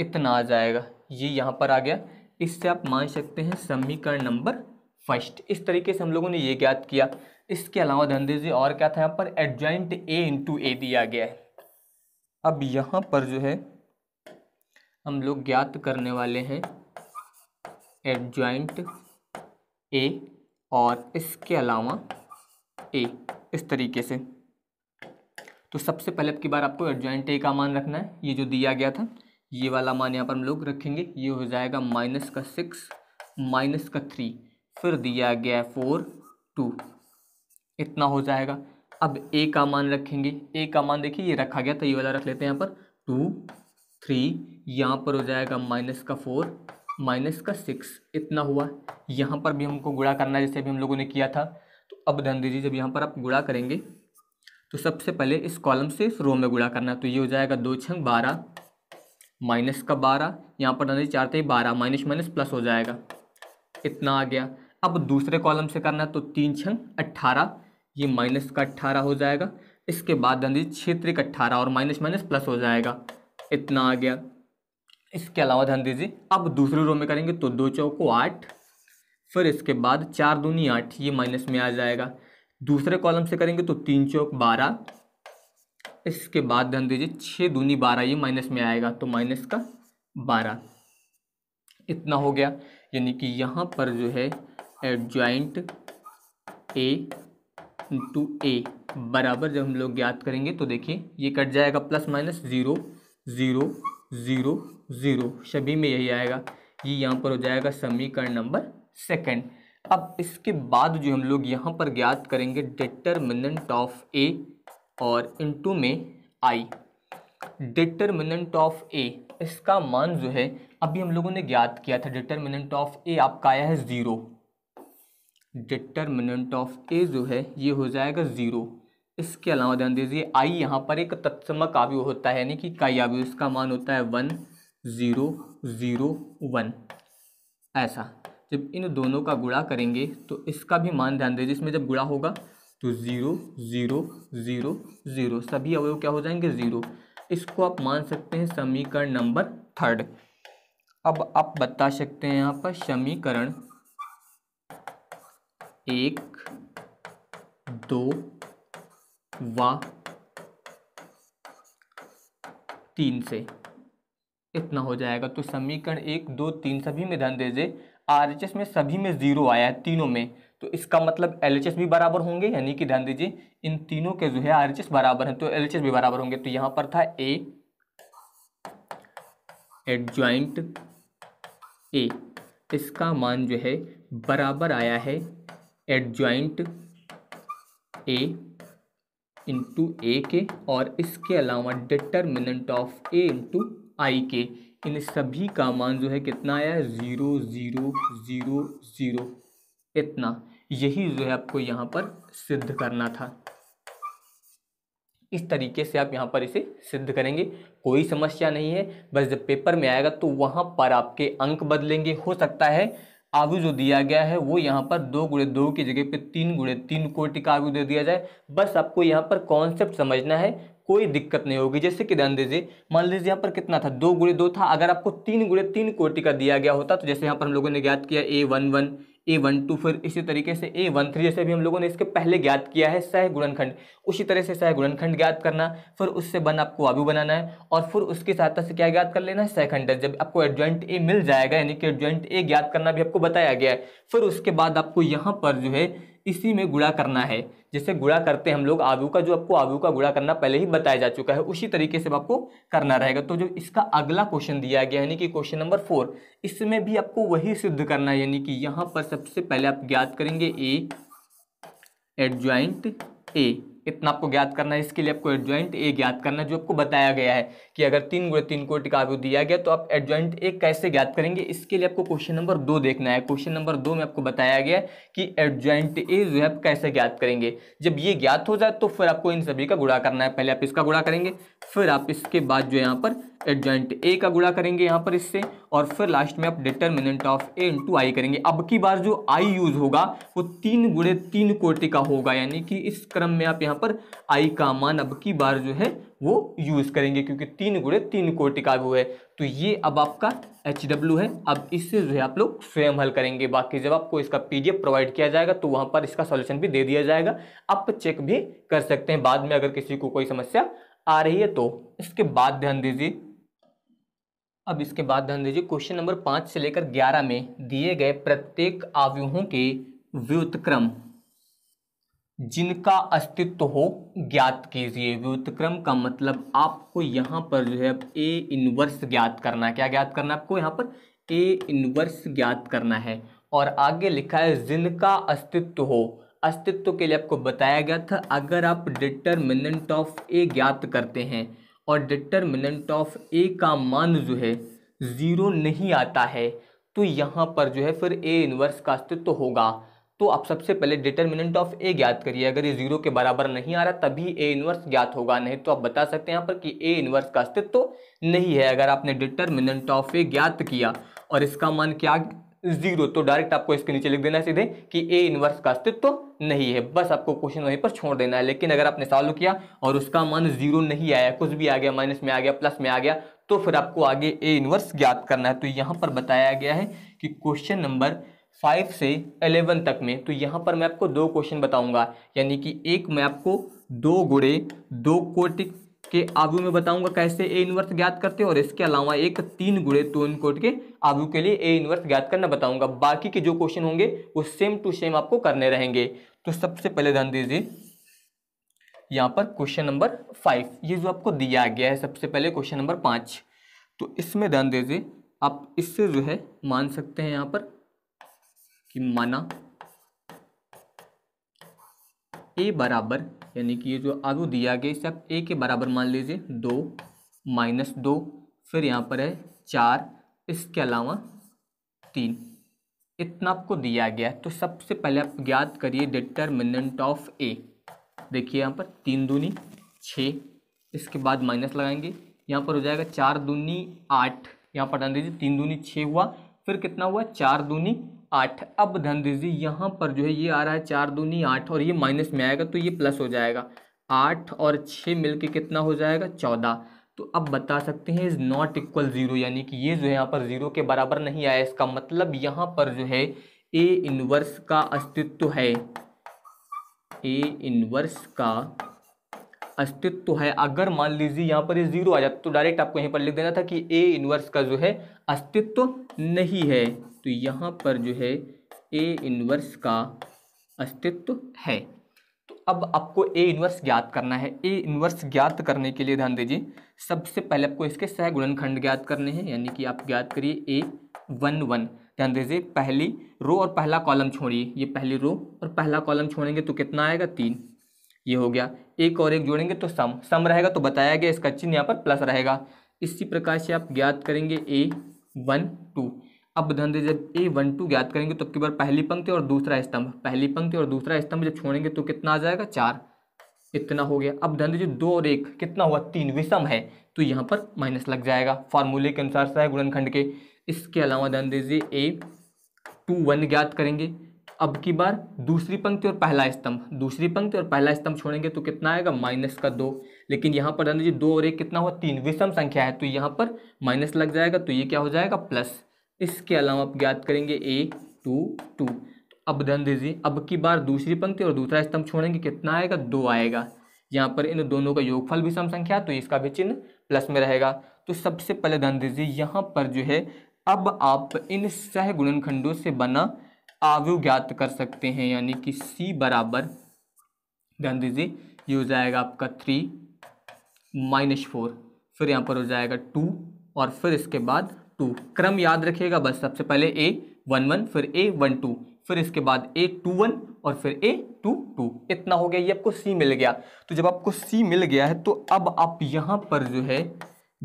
इतना आ जाएगा ये यहाँ पर आ गया इससे आप मान सकते हैं समीकरण नंबर फर्स्ट इस तरीके से हम लोगों ने ये ज्ञात किया इसके अलावा धन दीजिए और क्या था यहाँ पर एडजॉइंट ए इंटू ए दिया गया है अब यहाँ पर जो है हम लोग ज्ञात करने वाले हैं एडजॉइंट ए और इसके अलावा ए इस तरीके से तो सबसे पहले की बार आपको एडजॉइंट ए का मान रखना है ये जो दिया गया था ये वाला मान यहाँ पर हम लोग रखेंगे ये हो जाएगा माइनस का सिक्स माइनस का थ्री फिर दिया गया है फोर टू इतना हो जाएगा अब ए का मान रखेंगे ए का मान देखिए ये रखा गया तो ये वाला रख लेते हैं यहाँ पर टू थ्री यहाँ पर हो जाएगा माइनस का फोर माइनस का सिक्स इतना हुआ यहाँ पर भी हमको गुड़ा करना है जैसे अभी हम लोगों ने किया था तो अब ध्यान दीजिए जब यहाँ पर आप गुड़ा करेंगे तो सबसे पहले इस कॉलम से इस रो में गुड़ा करना तो ये हो जाएगा दो छंग बारह माइनस का बारह यहाँ पर ध्यान चार तेईस बारह माइनस माइनस प्लस हो जाएगा इतना आ गया अब दूसरे कॉलम से करना तो तीन छंग अट्ठारह ये माइनस का अट्ठारह हो जाएगा इसके बाद ध्यान दीजिए क्षेत्रिक अट्ठारह और माइनस माइनस प्लस हो जाएगा इतना आ गया इसके अलावा ध्यान दीजिए अब दूसरे रो में करेंगे तो दो चौको आठ फिर इसके बाद चार दूनी आठ ये माइनस में आ जाएगा दूसरे कॉलम से करेंगे तो तीन चौक बारह इसके बाद ध्यान दीजिए छः दूनी बारह ये माइनस में आएगा तो माइनस का बारह इतना हो गया यानी कि यहाँ पर जो है एडजॉइंट ए टू ए बराबर जब हम लोग ज्ञात करेंगे तो देखिए ये कट जाएगा plus minus zero zero zero zero सभी में यही आएगा ये यहाँ पर हो जाएगा समीकरण नंबर सेकंड अब इसके बाद जो हम लोग यहाँ पर ज्ञात करेंगे डिटरमिनेंट ऑफ ए और इनटू में आई डिटरमिनेंट ऑफ ए इसका मान जो है अभी हम लोगों ने ज्ञात किया था डिटरमिनेंट ऑफ ए आपका आया है ज़ीरो डिटरमिनेंट ऑफ ए जो है ये हो जाएगा ज़ीरो इसके अलावा ध्यान दीजिए आई यहाँ पर एक तत्समक आवयु होता है यानी कि काई आवयु इसका मान होता है वन ज़ीरो ज़ीरो वन ऐसा जब इन दोनों का गुड़ा करेंगे तो इसका भी मान ध्यान दीजिए इसमें जब गुड़ा होगा तो ज़ीरो ज़ीरो ज़ीरो ज़ीरो सभी अवयव क्या हो जाएंगे ज़ीरो इसको आप मान सकते हैं समीकरण नंबर थर्ड अब आप बता सकते हैं यहाँ पर समीकरण एक दो व तीन से इतना हो जाएगा तो समीकरण एक दो तीन सभी में ध्यान दीजिए आर में सभी में जीरो आया है तीनों में तो इसका मतलब एल भी बराबर होंगे यानी कि ध्यान दीजिए इन तीनों के जो है आर बराबर हैं तो एल भी बराबर होंगे तो यहाँ पर था ए एडजॉइंट ए इसका मान जो है बराबर आया है एडजॉइंट ए इंटू ए के और इसके अलावा determinant of A into I के इन सभी का मान जो है कितना आया है ज़ीरो ज़ीरो ज़ीरो ज़ीरो इतना यही जो है आपको यहाँ पर सिद्ध करना था इस तरीके से आप यहाँ पर इसे सिद्ध करेंगे कोई समस्या नहीं है बस जब पेपर में आएगा तो वहाँ पर आपके अंक बदलेंगे हो सकता है आयु जो दिया गया है वो यहाँ पर दो गुड़े दो की जगह पे तीन गुड़े तीन कोटि का आयु दे दिया जाए बस आपको यहाँ पर कॉन्सेप्ट समझना है कोई दिक्कत नहीं होगी जैसे कि ध्यान दीजिए मान लीजिए यहाँ पर कितना था दो गुड़े दो था अगर आपको तीन गुड़े तीन कोटि का दिया गया होता तो जैसे यहाँ पर हम लोगों ने ज्ञात किया A one one A one two फिर इसी तरीके से ए वन थ्री जैसे भी हम लोगों ने इसके पहले ज्ञात किया है सह गुणनखंड उसी तरह से सह गुणनखंड ज्ञात करना फिर उससे बन आपको अभी बनाना है और फिर उसकी सहायता से क्या ज्ञात कर लेना है सहखंड जब आपको एडजॉइंट ए मिल जाएगा यानी कि एडजॉइंट ए ज्ञात करना भी आपको बताया गया है फिर उसके बाद आपको यहाँ पर जो है इसी में गुड़ा करना है जैसे गुड़ा करते हम लोग आगू का जो आपको आगू का गुड़ा करना पहले ही बताया जा चुका है उसी तरीके से आपको करना रहेगा तो जो इसका अगला क्वेश्चन दिया गया यानी कि क्वेश्चन नंबर फोर इसमें भी आपको वही सिद्ध करना है यानी कि यहाँ पर सबसे पहले आप ज्ञात करेंगे ए एडजॉइंट ए इतना आपको ज्ञात करना है इसके लिए आपको एडजॉइंट ए ज्ञात करना जो आपको बताया गया है कि अगर तीन गुड़े तीन कोट का आयु दिया गया तो आप एडजॉइंट ए कैसे ज्ञात करेंगे इसके लिए आपको क्वेश्चन नंबर दो देखना है क्वेश्चन नंबर दो में आपको बताया गया कि एडजॉइंट ए जो है आप कैसे ज्ञात करेंगे जब ये ज्ञात हो जाए तो फिर आपको इन सभी का गुड़ा करना है पहले आप इसका गुड़ा करेंगे फिर आप इसके बाद जो यहाँ पर एडजॉइंट ए का गुड़ा करेंगे यहाँ पर इससे और फिर लास्ट में आप determinant of A into I करेंगे अब की बार जो आई यूज होगा वो तीन गुड़े तीन कोटि का होगा यानी कि इस क्रम में आप यहाँ पर आई का मान अब की बार जो है वो यूज करेंगे क्योंकि तीन गुड़े तीन कोटि का वो है तो ये अब आपका एच डब्ल्यू है अब इससे जो है आप लोग स्वयं हल करेंगे बाकी जब आपको इसका पीडीएफ प्रोवाइड किया जाएगा तो वहाँ पर इसका सोल्यूशन भी दे दिया जाएगा आप चेक भी कर सकते हैं बाद में अगर किसी को कोई समस्या आ रही है तो इसके बाद ध्यान दीजिए अब इसके बाद ध्यान दीजिए क्वेश्चन नंबर पाँच से लेकर ग्यारह में दिए गए प्रत्येक आव्यूहों के व्युतक्रम जिनका अस्तित्व हो ज्ञात कीजिए व्युतक्रम का मतलब आपको यहाँ पर जो है ए इनवर्स ज्ञात करना है क्या ज्ञात करना है आपको यहाँ पर ए इनवर्स ज्ञात करना है और आगे लिखा है जिनका अस्तित्व हो अस्तित्व के लिए आपको बताया गया था अगर आप डिटर्मिनेंट ऑफ ए ज्ञात करते हैं और डिटर्मिनेंट ऑफ ए का मान जो है ज़ीरो नहीं आता है तो यहाँ पर जो है फिर ए इनवर्स का अस्तित्व तो होगा तो आप सबसे पहले डिटर्मिनेंट ऑफ ए ज्ञात करिए अगर ये जीरो के बराबर नहीं आ रहा तभी ए इनवर्स ज्ञात होगा नहीं तो आप बता सकते हैं यहाँ पर कि ए इनवर्स का अस्तित्व तो नहीं है अगर आपने डिटर्मिनेंट ऑफ ए ज्ञात किया और इसका मान क्या जीरो तो डायरेक्ट आपको इसके नीचे लिख देना है सीधे कि ए इनवर्स का अस्तित्व तो नहीं है बस आपको क्वेश्चन वहीं पर छोड़ देना है लेकिन अगर आपने सॉल्व किया और उसका मान जीरो नहीं आया कुछ भी आ गया माइनस में आ गया प्लस में आ गया तो फिर आपको आगे ए इनवर्स ज्ञात करना है तो यहाँ पर बताया गया है कि क्वेश्चन नंबर फाइव से एलेवन तक में तो यहाँ पर मैं आपको दो क्वेश्चन बताऊंगा यानी कि एक मैं आपको दो गुड़े दो कोटिक के आबू में बताऊंगा कैसे ए इनवर्स ज्ञात करते हैं और इसके अलावा एक तीन गुड़े तोन कोट के आबू के लिए ए इनवर्स ज्ञात करना बताऊंगा बाकी के जो क्वेश्चन होंगे वो सेम टू सेम आपको करने रहेंगे तो सबसे पहले ध्यान दीजिए यहाँ पर क्वेश्चन नंबर फाइव ये जो आपको दिया गया है सबसे पहले क्वेश्चन नंबर पाँच तो इसमें ध्यान दीजिए आप इससे जो है मान सकते हैं यहाँ पर कि माना ए बराबर यानी कि ये जो आगू दिया गया इसे आप ए के बराबर मान लीजिए दो माइनस दो फिर यहाँ पर है चार इसके अलावा तीन इतना आपको दिया गया है तो सबसे पहले आप ज्ञात करिए डिटर्मिनेंट ऑफ ए देखिए यहाँ पर तीन दूनी छः इसके बाद माइनस लगाएंगे यहाँ पर हो जाएगा चार दूनी आठ यहाँ पर ध्यान दीजिए तीन दूनी छः हुआ फिर कितना हुआ चार दूनी आठ अब ध्यान दीजिए यहाँ पर जो है ये आ रहा है चार दूनी आठ और ये माइनस में आएगा तो ये प्लस हो जाएगा आठ और छः मिलके कितना हो जाएगा चौदह तो अब बता सकते हैं इज़ नॉट इक्वल ज़ीरो यानी कि ये जो है यहाँ पर ज़ीरो के बराबर नहीं आया इसका मतलब यहाँ पर जो है ए इनवर्स का अस्तित्व है ए इनवर्स का अस्तित्व है अगर मान लीजिए यहाँ पर ये जीरो आ जाता तो डायरेक्ट आपको यहीं पर लिख देना था कि ए इनवर्स का जो है अस्तित्व नहीं है तो यहाँ पर जो है ए इनवर्स का अस्तित्व है तो अब आपको ए इनवर्स ज्ञात करना है ए इनवर्स ज्ञात करने के लिए ध्यान दीजिए सबसे पहले आपको इसके सहगुणनखंड ज्ञात करने हैं यानी कि आप ज्ञात करिए ए वन वन ध्यान दीजिए पहली रो और पहला कॉलम छोड़िए ये पहली रो और पहला कॉलम छोड़ेंगे तो कितना आएगा तीन ये हो गया एक और एक जोड़ेंगे तो सम सम रहेगा तो बताया गया इसका चिन्ह यहाँ पर प्लस रहेगा इसी प्रकार से आप ज्ञात करेंगे ए वन टू अब ध्यान दीजिए जब ए वन टू ज्ञात करेंगे तो केवल पहली पंक्ति और दूसरा स्तंभ पहली पंक्ति और दूसरा स्तंभ जब छोड़ेंगे तो कितना आ जाएगा चार इतना हो गया अब ध्यान दीजिए दो और एक कितना हुआ तीन विषम है तो यहाँ पर माइनस लग जाएगा फार्मूले के अनुसार सह गुणनखंड के इसके अलावा ध्यान दीजिए ए टू वन ज्ञात करेंगे अब की बार दूसरी पंक्ति और पहला स्तंभ दूसरी पंक्ति और पहला स्तंभ छोड़ेंगे तो कितना आएगा माइनस का दो लेकिन यहाँ पर ध्यान दीजिए दो और एक कितना हुआ तीन विषम संख्या है तो यहाँ पर माइनस लग जाएगा तो ये क्या हो जाएगा प्लस इसके अलावा आप ज्ञात करेंगे एक टू टू अब ध्यान दीजिए अब की बार दूसरी पंक्ति और दूसरा स्तंभ छोड़ेंगे कितना आएगा दो आएगा यहाँ पर इन दोनों का योगफल भी सम संख्या तो इसका भी चिन्ह प्लस में रहेगा तो सबसे पहले ध्यान दीजिए यहाँ पर जो है अब आप इन सह गुणनखंडों से बना आवयु ज्ञात कर सकते हैं यानी कि सी बराबर ध्यान दीजिए ये हो जाएगा आपका थ्री माइनस फोर फिर यहाँ पर हो जाएगा टू और फिर इसके बाद टू क्रम याद रखिएगा बस सबसे पहले ए वन वन फिर ए वन टू फिर इसके बाद ए टू वन और फिर ए टू टू इतना हो गया ये आपको सी मिल गया तो जब आपको सी मिल गया है तो अब आप यहाँ पर जो है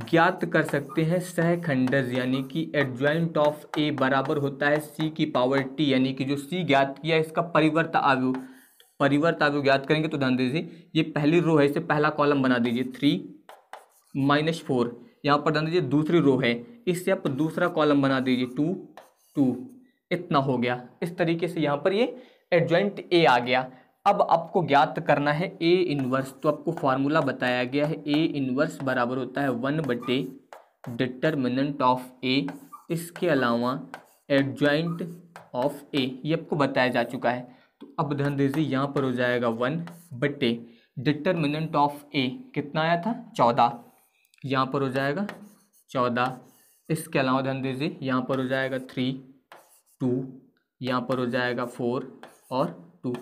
ज्ञात कर सकते हैं सहखंडज यानी कि एडजॉइंट ऑफ ए बराबर होता है सी की पावर टी यानी कि जो सी ज्ञात किया इसका परिवर्त आयु परिवर्त आयु ज्ञात करेंगे तो ध्यान दीजिए ये पहली रो है इसे पहला कॉलम बना दीजिए थ्री माइनस फोर यहाँ पर ध्यान दीजिए दूसरी रो है इससे आप दूसरा कॉलम बना दीजिए टू टू इतना हो गया इस तरीके से यहाँ पर ये एडजॉइंट ए आ गया अब आपको ज्ञात करना है ए इनवर्स तो आपको फार्मूला बताया गया है ए इनवर्स बराबर होता है वन बटे डिटर्मिनेंट ऑफ ए इसके अलावा एडजॉइंट ऑफ ए ये आपको बताया जा चुका है तो अब ध्यान दीजिए यहाँ पर हो जाएगा वन बटे डिटर्मिनेंट ऑफ ए कितना आया था चौदह यहाँ पर हो जाएगा चौदह इसके अलावा ध्यान दीजिए यहाँ पर हो जाएगा थ्री टू यहाँ पर हो जाएगा फोर और टू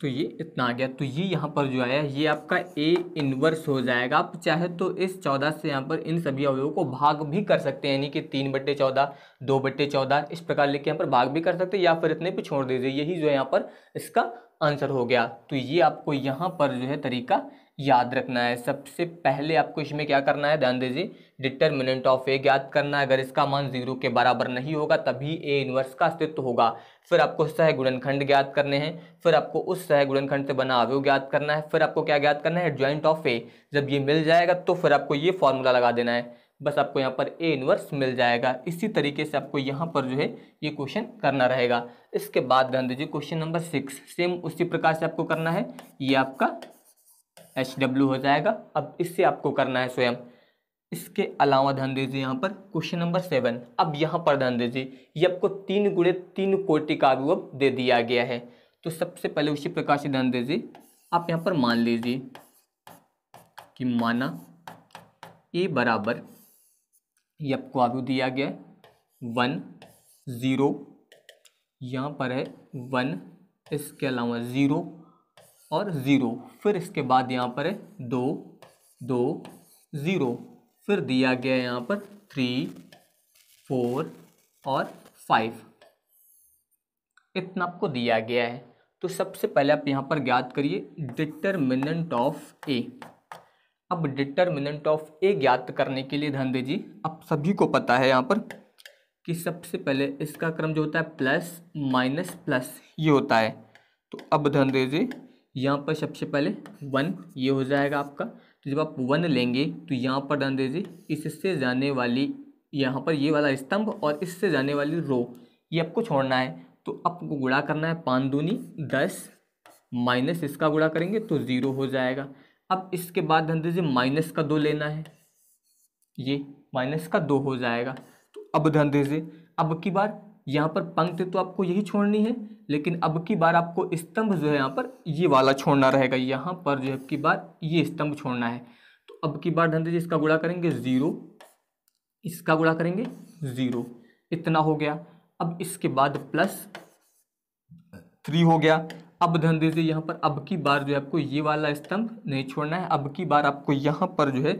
तो ये इतना आ गया तो ये यहाँ पर जो आया ये आपका ए इनवर्स हो जाएगा आप चाहे तो इस चौदह से यहाँ पर इन सभी अवयवों को भाग भी कर सकते हैं यानी कि तीन बट्टे चौदह दो बट्टे चौदह इस प्रकार लेके यहाँ पर भाग भी कर सकते हैं या फिर इतने पे छोड़ दीजिए यही जो है यहाँ पर इसका आंसर हो गया तो ये आपको यहाँ पर जो है तरीका याद रखना है सबसे पहले आपको इसमें क्या करना है ध्यान दीजिए डिटर्मिनेंट ऑफ ए ज्ञात करना है अगर इसका मान जीरो के बराबर नहीं होगा तभी ए इनवर्स का अस्तित्व होगा फिर आपको सह गुणनखंड ज्ञात करने हैं फिर आपको उस सह गुणनखंड से बना अवयव ज्ञात करना है फिर आपको क्या ज्ञात करना है ज्वाइंट ऑफ ए जब ये मिल जाएगा तो फिर आपको ये फॉर्मूला लगा देना है बस आपको यहाँ पर ए इनवर्स मिल जाएगा इसी तरीके से आपको यहाँ पर जो है ये क्वेश्चन करना रहेगा इसके बाद ध्यान दीजिए क्वेश्चन नंबर सिक्स सेम उसी प्रकार से आपको करना है ये आपका एच डब्ल्यू हो जाएगा अब इससे आपको करना है स्वयं इसके अलावा ध्यान दीजिए यहाँ पर क्वेश्चन नंबर सेवन अब यहाँ पर ध्यान दीजिए ये आपको तीन गुड़े तीन कोटि का अब दे दिया गया है तो सबसे पहले उसी प्रकार से ध्यान दीजिए आप यहाँ पर मान लीजिए कि माना ए बराबर ये आपको अभिभव दिया गया वन ज़ीरो यहाँ पर है वन इसके अलावा ज़ीरो और ज़ीरो फिर इसके बाद यहाँ पर है दो दो ज़ीरो फिर दिया गया है यहाँ पर थ्री फोर और फाइव इतना आपको दिया गया है तो सबसे पहले आप यहाँ पर ज्ञात करिए डिटरमिनेंट ऑफ ए अब डिटरमिनेंट ऑफ ए ज्ञात करने के लिए ध्यान दीजिए आप सभी को पता है यहाँ पर कि सबसे पहले इसका क्रम जो होता है प्लस माइनस प्लस ये होता है तो अब ध्यान दीजिए यहाँ पर सबसे पहले वन ये हो जाएगा आपका तो जब आप वन लेंगे तो यहाँ पर ध्यान दीजिए इससे जाने वाली यहाँ पर ये वाला स्तंभ और इससे जाने वाली रो ये आपको छोड़ना है तो आपको गुड़ा करना है पाँच दूनी दस माइनस इसका गुड़ा करेंगे तो ज़ीरो हो जाएगा अब इसके बाद ध्यान दीजिए माइनस का दो लेना है ये माइनस का दो हो जाएगा तो अब ध्यान दीजिए अब की बार यहाँ पर पंक्ति तो आपको यही छोड़नी है लेकिन अब की बार आपको स्तंभ जो है यहाँ पर ये वाला छोड़ना रहेगा यहाँ पर जो है अब की बार ये स्तंभ छोड़ना है तो अब की बार धन दीजिए इसका गुड़ा करेंगे ज़ीरो इसका गुड़ा करेंगे ज़ीरो इतना हो गया अब इसके बाद प्लस थ्री हो गया अब धन दीजिए यहाँ पर अब की बार जो है आपको ये वाला स्तंभ नहीं छोड़ना है अब की बार आपको यहाँ पर जो है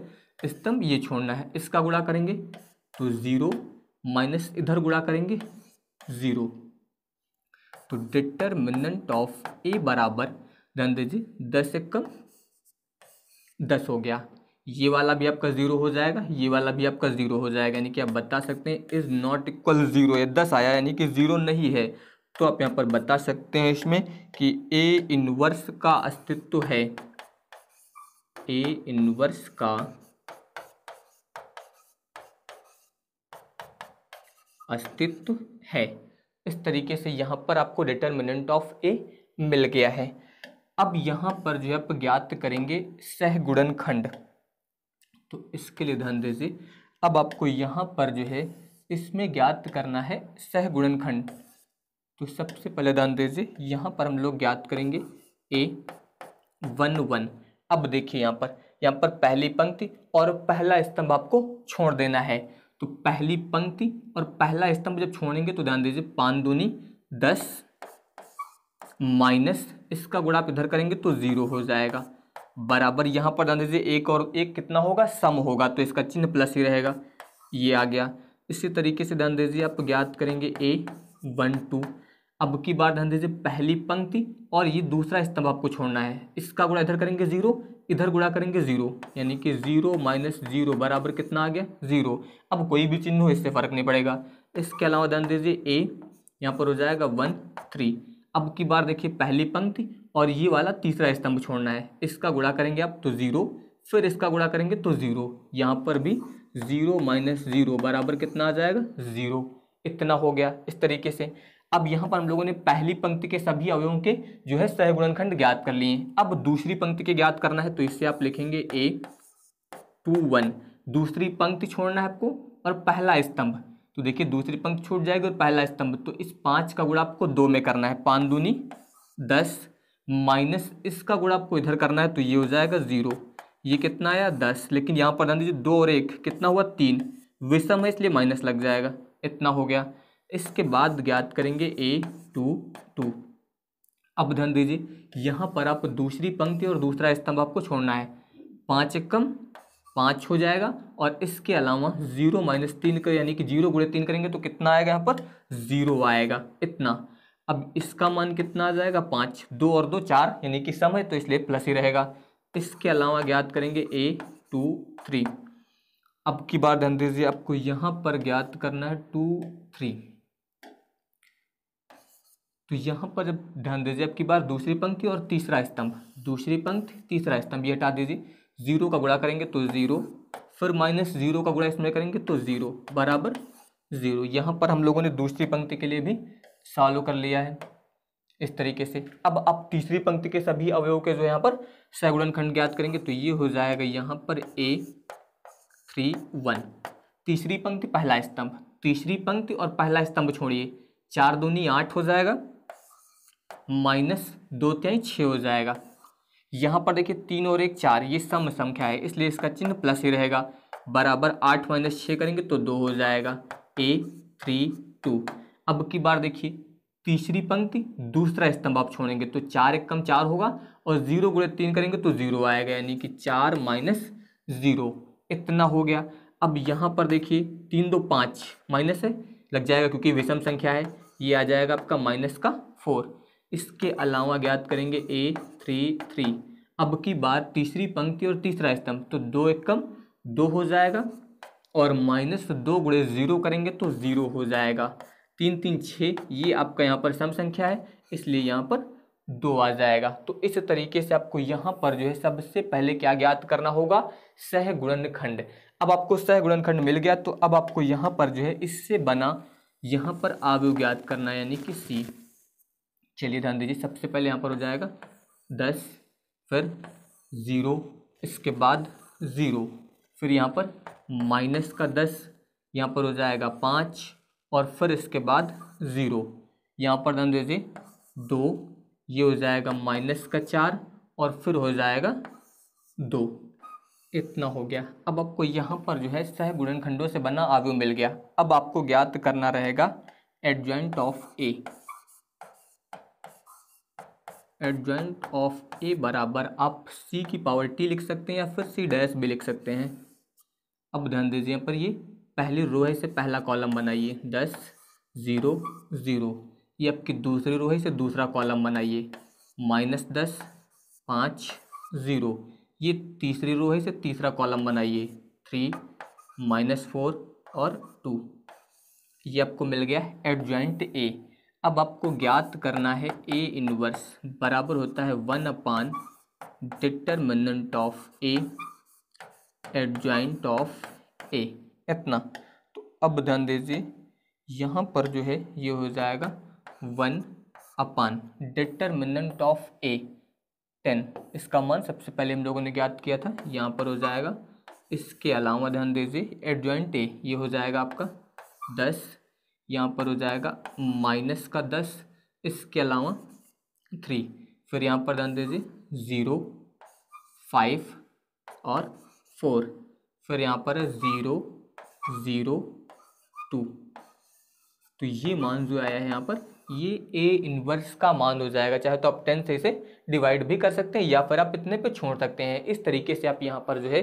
स्तंभ ये छोड़ना है इसका गुड़ा करेंगे तो ज़ीरो माइनस इधर गुड़ा करेंगे ज़ीरो तो डिटरमिनेंट ऑफ ए बराबर रन दीजिए दस से कम दस हो गया ये वाला भी आपका ज़ीरो हो जाएगा ये वाला भी आपका ज़ीरो हो जाएगा यानी कि आप बता सकते हैं इज़ नॉट इक्वल ज़ीरो है दस आया यानी कि ज़ीरो नहीं है तो आप यहाँ पर बता सकते हैं इसमें कि ए इनवर्स का अस्तित्व है ए इनवर्स का अस्तित्व है इस तरीके से यहाँ पर आपको डिटर्मिनेंट ऑफ ए मिल गया है अब यहाँ पर जो है ज्ञात करेंगे सहगुणन खंड तो इसके लिए ध्यान दीजिए अब आपको यहाँ पर जो है इसमें ज्ञात करना है सहगुणन खंड तो सबसे पहले ध्यान दीजिए यहाँ पर हम लोग ज्ञात करेंगे ए वन वन अब देखिए यहाँ पर यहाँ पर पहली पंक्ति और पहला स्तंभ आपको छोड़ देना है तो पहली पंक्ति और पहला स्तंभ जब छोड़ेंगे तो ध्यान दीजिए पान दूनी दस माइनस इसका गुणा आप इधर करेंगे तो ज़ीरो हो जाएगा बराबर यहाँ पर ध्यान दीजिए एक और एक कितना होगा सम होगा तो इसका चिन्ह प्लस ही रहेगा ये आ गया इसी तरीके से ध्यान दीजिए आप ज्ञात करेंगे ए वन टू अब की बार ध्यान दीजिए पहली पंक्ति और ये दूसरा स्तंभ आपको छोड़ना है इसका गुणा इधर करेंगे जीरो इधर गुणा करेंगे जीरो यानी कि जीरो माइनस जीरो बराबर कितना आ गया जीरो अब कोई भी चिन्ह हो इससे फर्क नहीं पड़ेगा इसके अलावा ध्यान दीजिए ए यहाँ पर हो जाएगा वन थ्री अब की बार देखिए पहली पंक्ति और ये वाला तीसरा स्तंभ छोड़ना है इसका गुणा करेंगे आप तो ज़ीरो फिर इसका गुणा करेंगे तो ज़ीरो यहाँ पर भी ज़ीरो माइनस ज़ीरो बराबर कितना आ जाएगा ज़ीरो इतना हो गया इस तरीके से अब यहाँ पर हम लोगों ने पहली पंक्ति के सभी अवयवों के जो है सहगुणनखंड ज्ञात कर लिए अब दूसरी पंक्ति के ज्ञात करना है तो इससे आप लिखेंगे ए टू वन दूसरी पंक्ति छोड़ना है आपको और पहला स्तंभ तो देखिए दूसरी पंक्ति छूट जाएगी और पहला स्तंभ तो इस पाँच का गुड़ा आपको दो में करना है पाँच दूनी दस माइनस इसका गुड़ा आपको इधर करना है तो ये हो जाएगा ज़ीरो ये कितना आया दस लेकिन यहाँ पर ध्यान दीजिए दो और एक कितना हुआ तीन विषम है इसलिए माइनस लग जाएगा इतना हो गया इसके बाद ज्ञात करेंगे ए टू टू अब ध्यान दीजिए यहाँ पर आप दूसरी पंक्ति और दूसरा स्तंभ आपको छोड़ना है पाँच एकम पाँच हो जाएगा और इसके अलावा जीरो माइनस तीन का यानी कि जीरो गुड़े तीन करेंगे तो कितना आएगा यहाँ पर जीरो आएगा इतना अब इसका मान कितना आ जाएगा पाँच दो और दो चार यानी कि सम है तो इसलिए प्लस ही रहेगा इसके अलावा ज्ञात करेंगे ए टू थ्री अब की बार ध्यान दीजिए आपको यहाँ पर ज्ञात करना है टू थ्री तो यहाँ पर जब ध्यान दीजिए आपकी बार दूसरी पंक्ति और तीसरा स्तंभ दूसरी पंक्ति तीसरा स्तंभ ये हटा दीजिए जीरो का गुणा करेंगे तो जीरो फिर माइनस जीरो का गुणा इसमें करेंगे तो जीरो बराबर जीरो यहाँ पर हम लोगों ने दूसरी पंक्ति के लिए भी सालो कर लिया है इस तरीके से अब आप तीसरी पंक्ति के सभी अवयव के जो यहाँ पर सगुणन खंड ज्ञात करेंगे तो ये हो जाएगा यहाँ पर ए थ्री वन तीसरी पंक्ति पहला स्तंभ तीसरी पंक्ति और पहला स्तंभ छोड़िए चार दूनी आठ हो जाएगा माइनस दो त्याई छः हो जाएगा यहाँ पर देखिए तीन और एक चार ये सम संख्या है इसलिए इसका चिन्ह प्लस ही रहेगा बराबर आठ माइनस छः करेंगे तो दो हो जाएगा ए थ्री टू अब की बार देखिए तीसरी पंक्ति दूसरा स्तंभ आप छोड़ेंगे तो चार एक कम चार होगा और जीरो गुड़े तीन करेंगे तो जीरो आएगा यानी कि चार माइनस जीरो इतना हो गया अब यहाँ पर देखिए तीन दो पाँच माइनस है लग जाएगा क्योंकि विषम संख्या है ये आ जाएगा आपका माइनस का फोर इसके अलावा ज्ञात करेंगे ए थ्री थ्री अब की बार तीसरी पंक्ति और तीसरा स्तंभ तो दो एक कम दो हो जाएगा और माइनस दो गुड़े ज़ीरो करेंगे तो ज़ीरो हो जाएगा तीन तीन छः ये आपका यहाँ पर सम संख्या है इसलिए यहाँ पर दो आ जाएगा तो इस तरीके से आपको यहाँ पर जो है सबसे पहले क्या ज्ञात करना होगा सह खंड अब आपको सह गुणनखंड मिल गया तो अब आपको यहाँ पर जो है इससे बना यहाँ पर आव्यव ज्ञात करना यानी कि सी चलिए ध्यान दीजिए सबसे पहले यहाँ पर हो जाएगा दस फिर ज़ीरो इसके बाद ज़ीरो फिर यहाँ पर माइनस का दस यहाँ पर हो जाएगा पाँच और फिर इसके बाद ज़ीरो यहाँ पर ध्यान दीजिए दो ये हो जाएगा माइनस का चार और फिर हो जाएगा दो इतना हो गया अब आपको यहाँ पर जो है सह गुणनखंडों से बना आव्यू मिल गया अब आपको ज्ञात करना रहेगा adjoint of A adjoint of A बराबर आप सी की पावर टी लिख सकते हैं या फिर सी डैश भी लिख सकते हैं अब ध्यान दीजिए यहाँ पर ये पहली रो है इसे पहला कॉलम बनाइए दस ज़ीरो ज़ीरो ये आपकी दूसरी रो है इसे दूसरा कॉलम बनाइए माइनस दस पाँच ज़ीरो ये तीसरी रो है इसे तीसरा कॉलम बनाइए थ्री माइनस फोर और टू ये आपको मिल गया एडजॉइंट ए अब आपको ज्ञात करना है ए इनवर्स बराबर होता है one upon determinant of A adjoint of A इतना तो अब ध्यान दीजिए यहाँ पर जो है ये हो जाएगा one upon determinant of A ten इसका मान सबसे पहले हम लोगों ने ज्ञात किया था यहाँ पर हो जाएगा इसके अलावा ध्यान दीजिए एडजॉइंट ए ये हो जाएगा आपका दस यहाँ पर हो जाएगा माइनस का दस इसके अलावा थ्री फिर यहाँ पर ध्यान दीजिए ज़ीरो फाइव और फोर फिर यहाँ पर है ज़ीरो ज़ीरो टू तो ये मान जो आया है यहाँ पर ये ए इन्वर्स का मान हो जाएगा चाहे तो आप टेन से इसे डिवाइड भी कर सकते हैं या फिर आप इतने पे छोड़ सकते हैं इस तरीके से आप यहाँ पर जो है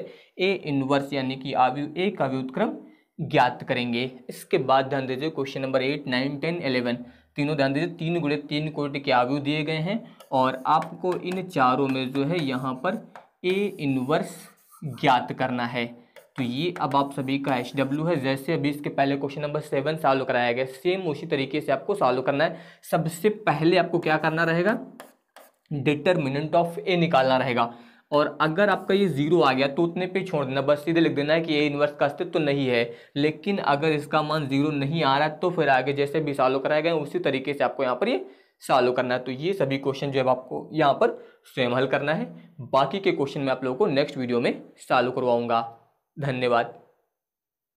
ए इन्वर्स यानी कि आव्यू ए का व्युत्क्रम ज्ञात करेंगे इसके बाद ध्यान दीजिए question number eight nine ten eleven तीनों ध्यान दीजिए तीन गुड़े तीन कोटि के आयु दिए गए हैं और आपको इन चारों में जो है यहाँ पर ए इनवर्स ज्ञात करना है तो ये अब आप सभी का एच डब्ल्यू है जैसे अभी इसके पहले क्वेश्चन नंबर सेवन सॉल्व कराया गया सेम उसी तरीके से आपको सॉल्व करना है सबसे पहले आपको क्या करना रहेगा डिटर्मिनेंट ऑफ ए निकालना रहेगा और अगर आपका ये जीरो आ गया तो उतने पे छोड़ देना बस सीधे लिख देना है कि ये इनवर्स का अस्तित्व तो नहीं है लेकिन अगर इसका मान जीरो नहीं आ रहा तो फिर आगे जैसे भी सालों कराया गया उसी तरीके से आपको यहाँ पर ये सालों करना है तो ये सभी क्वेश्चन जो है आपको यहाँ पर स्वयं हल करना है बाकी के क्वेश्चन मैं आप लोगों को नेक्स्ट वीडियो में सालों करवाऊँगा धन्यवाद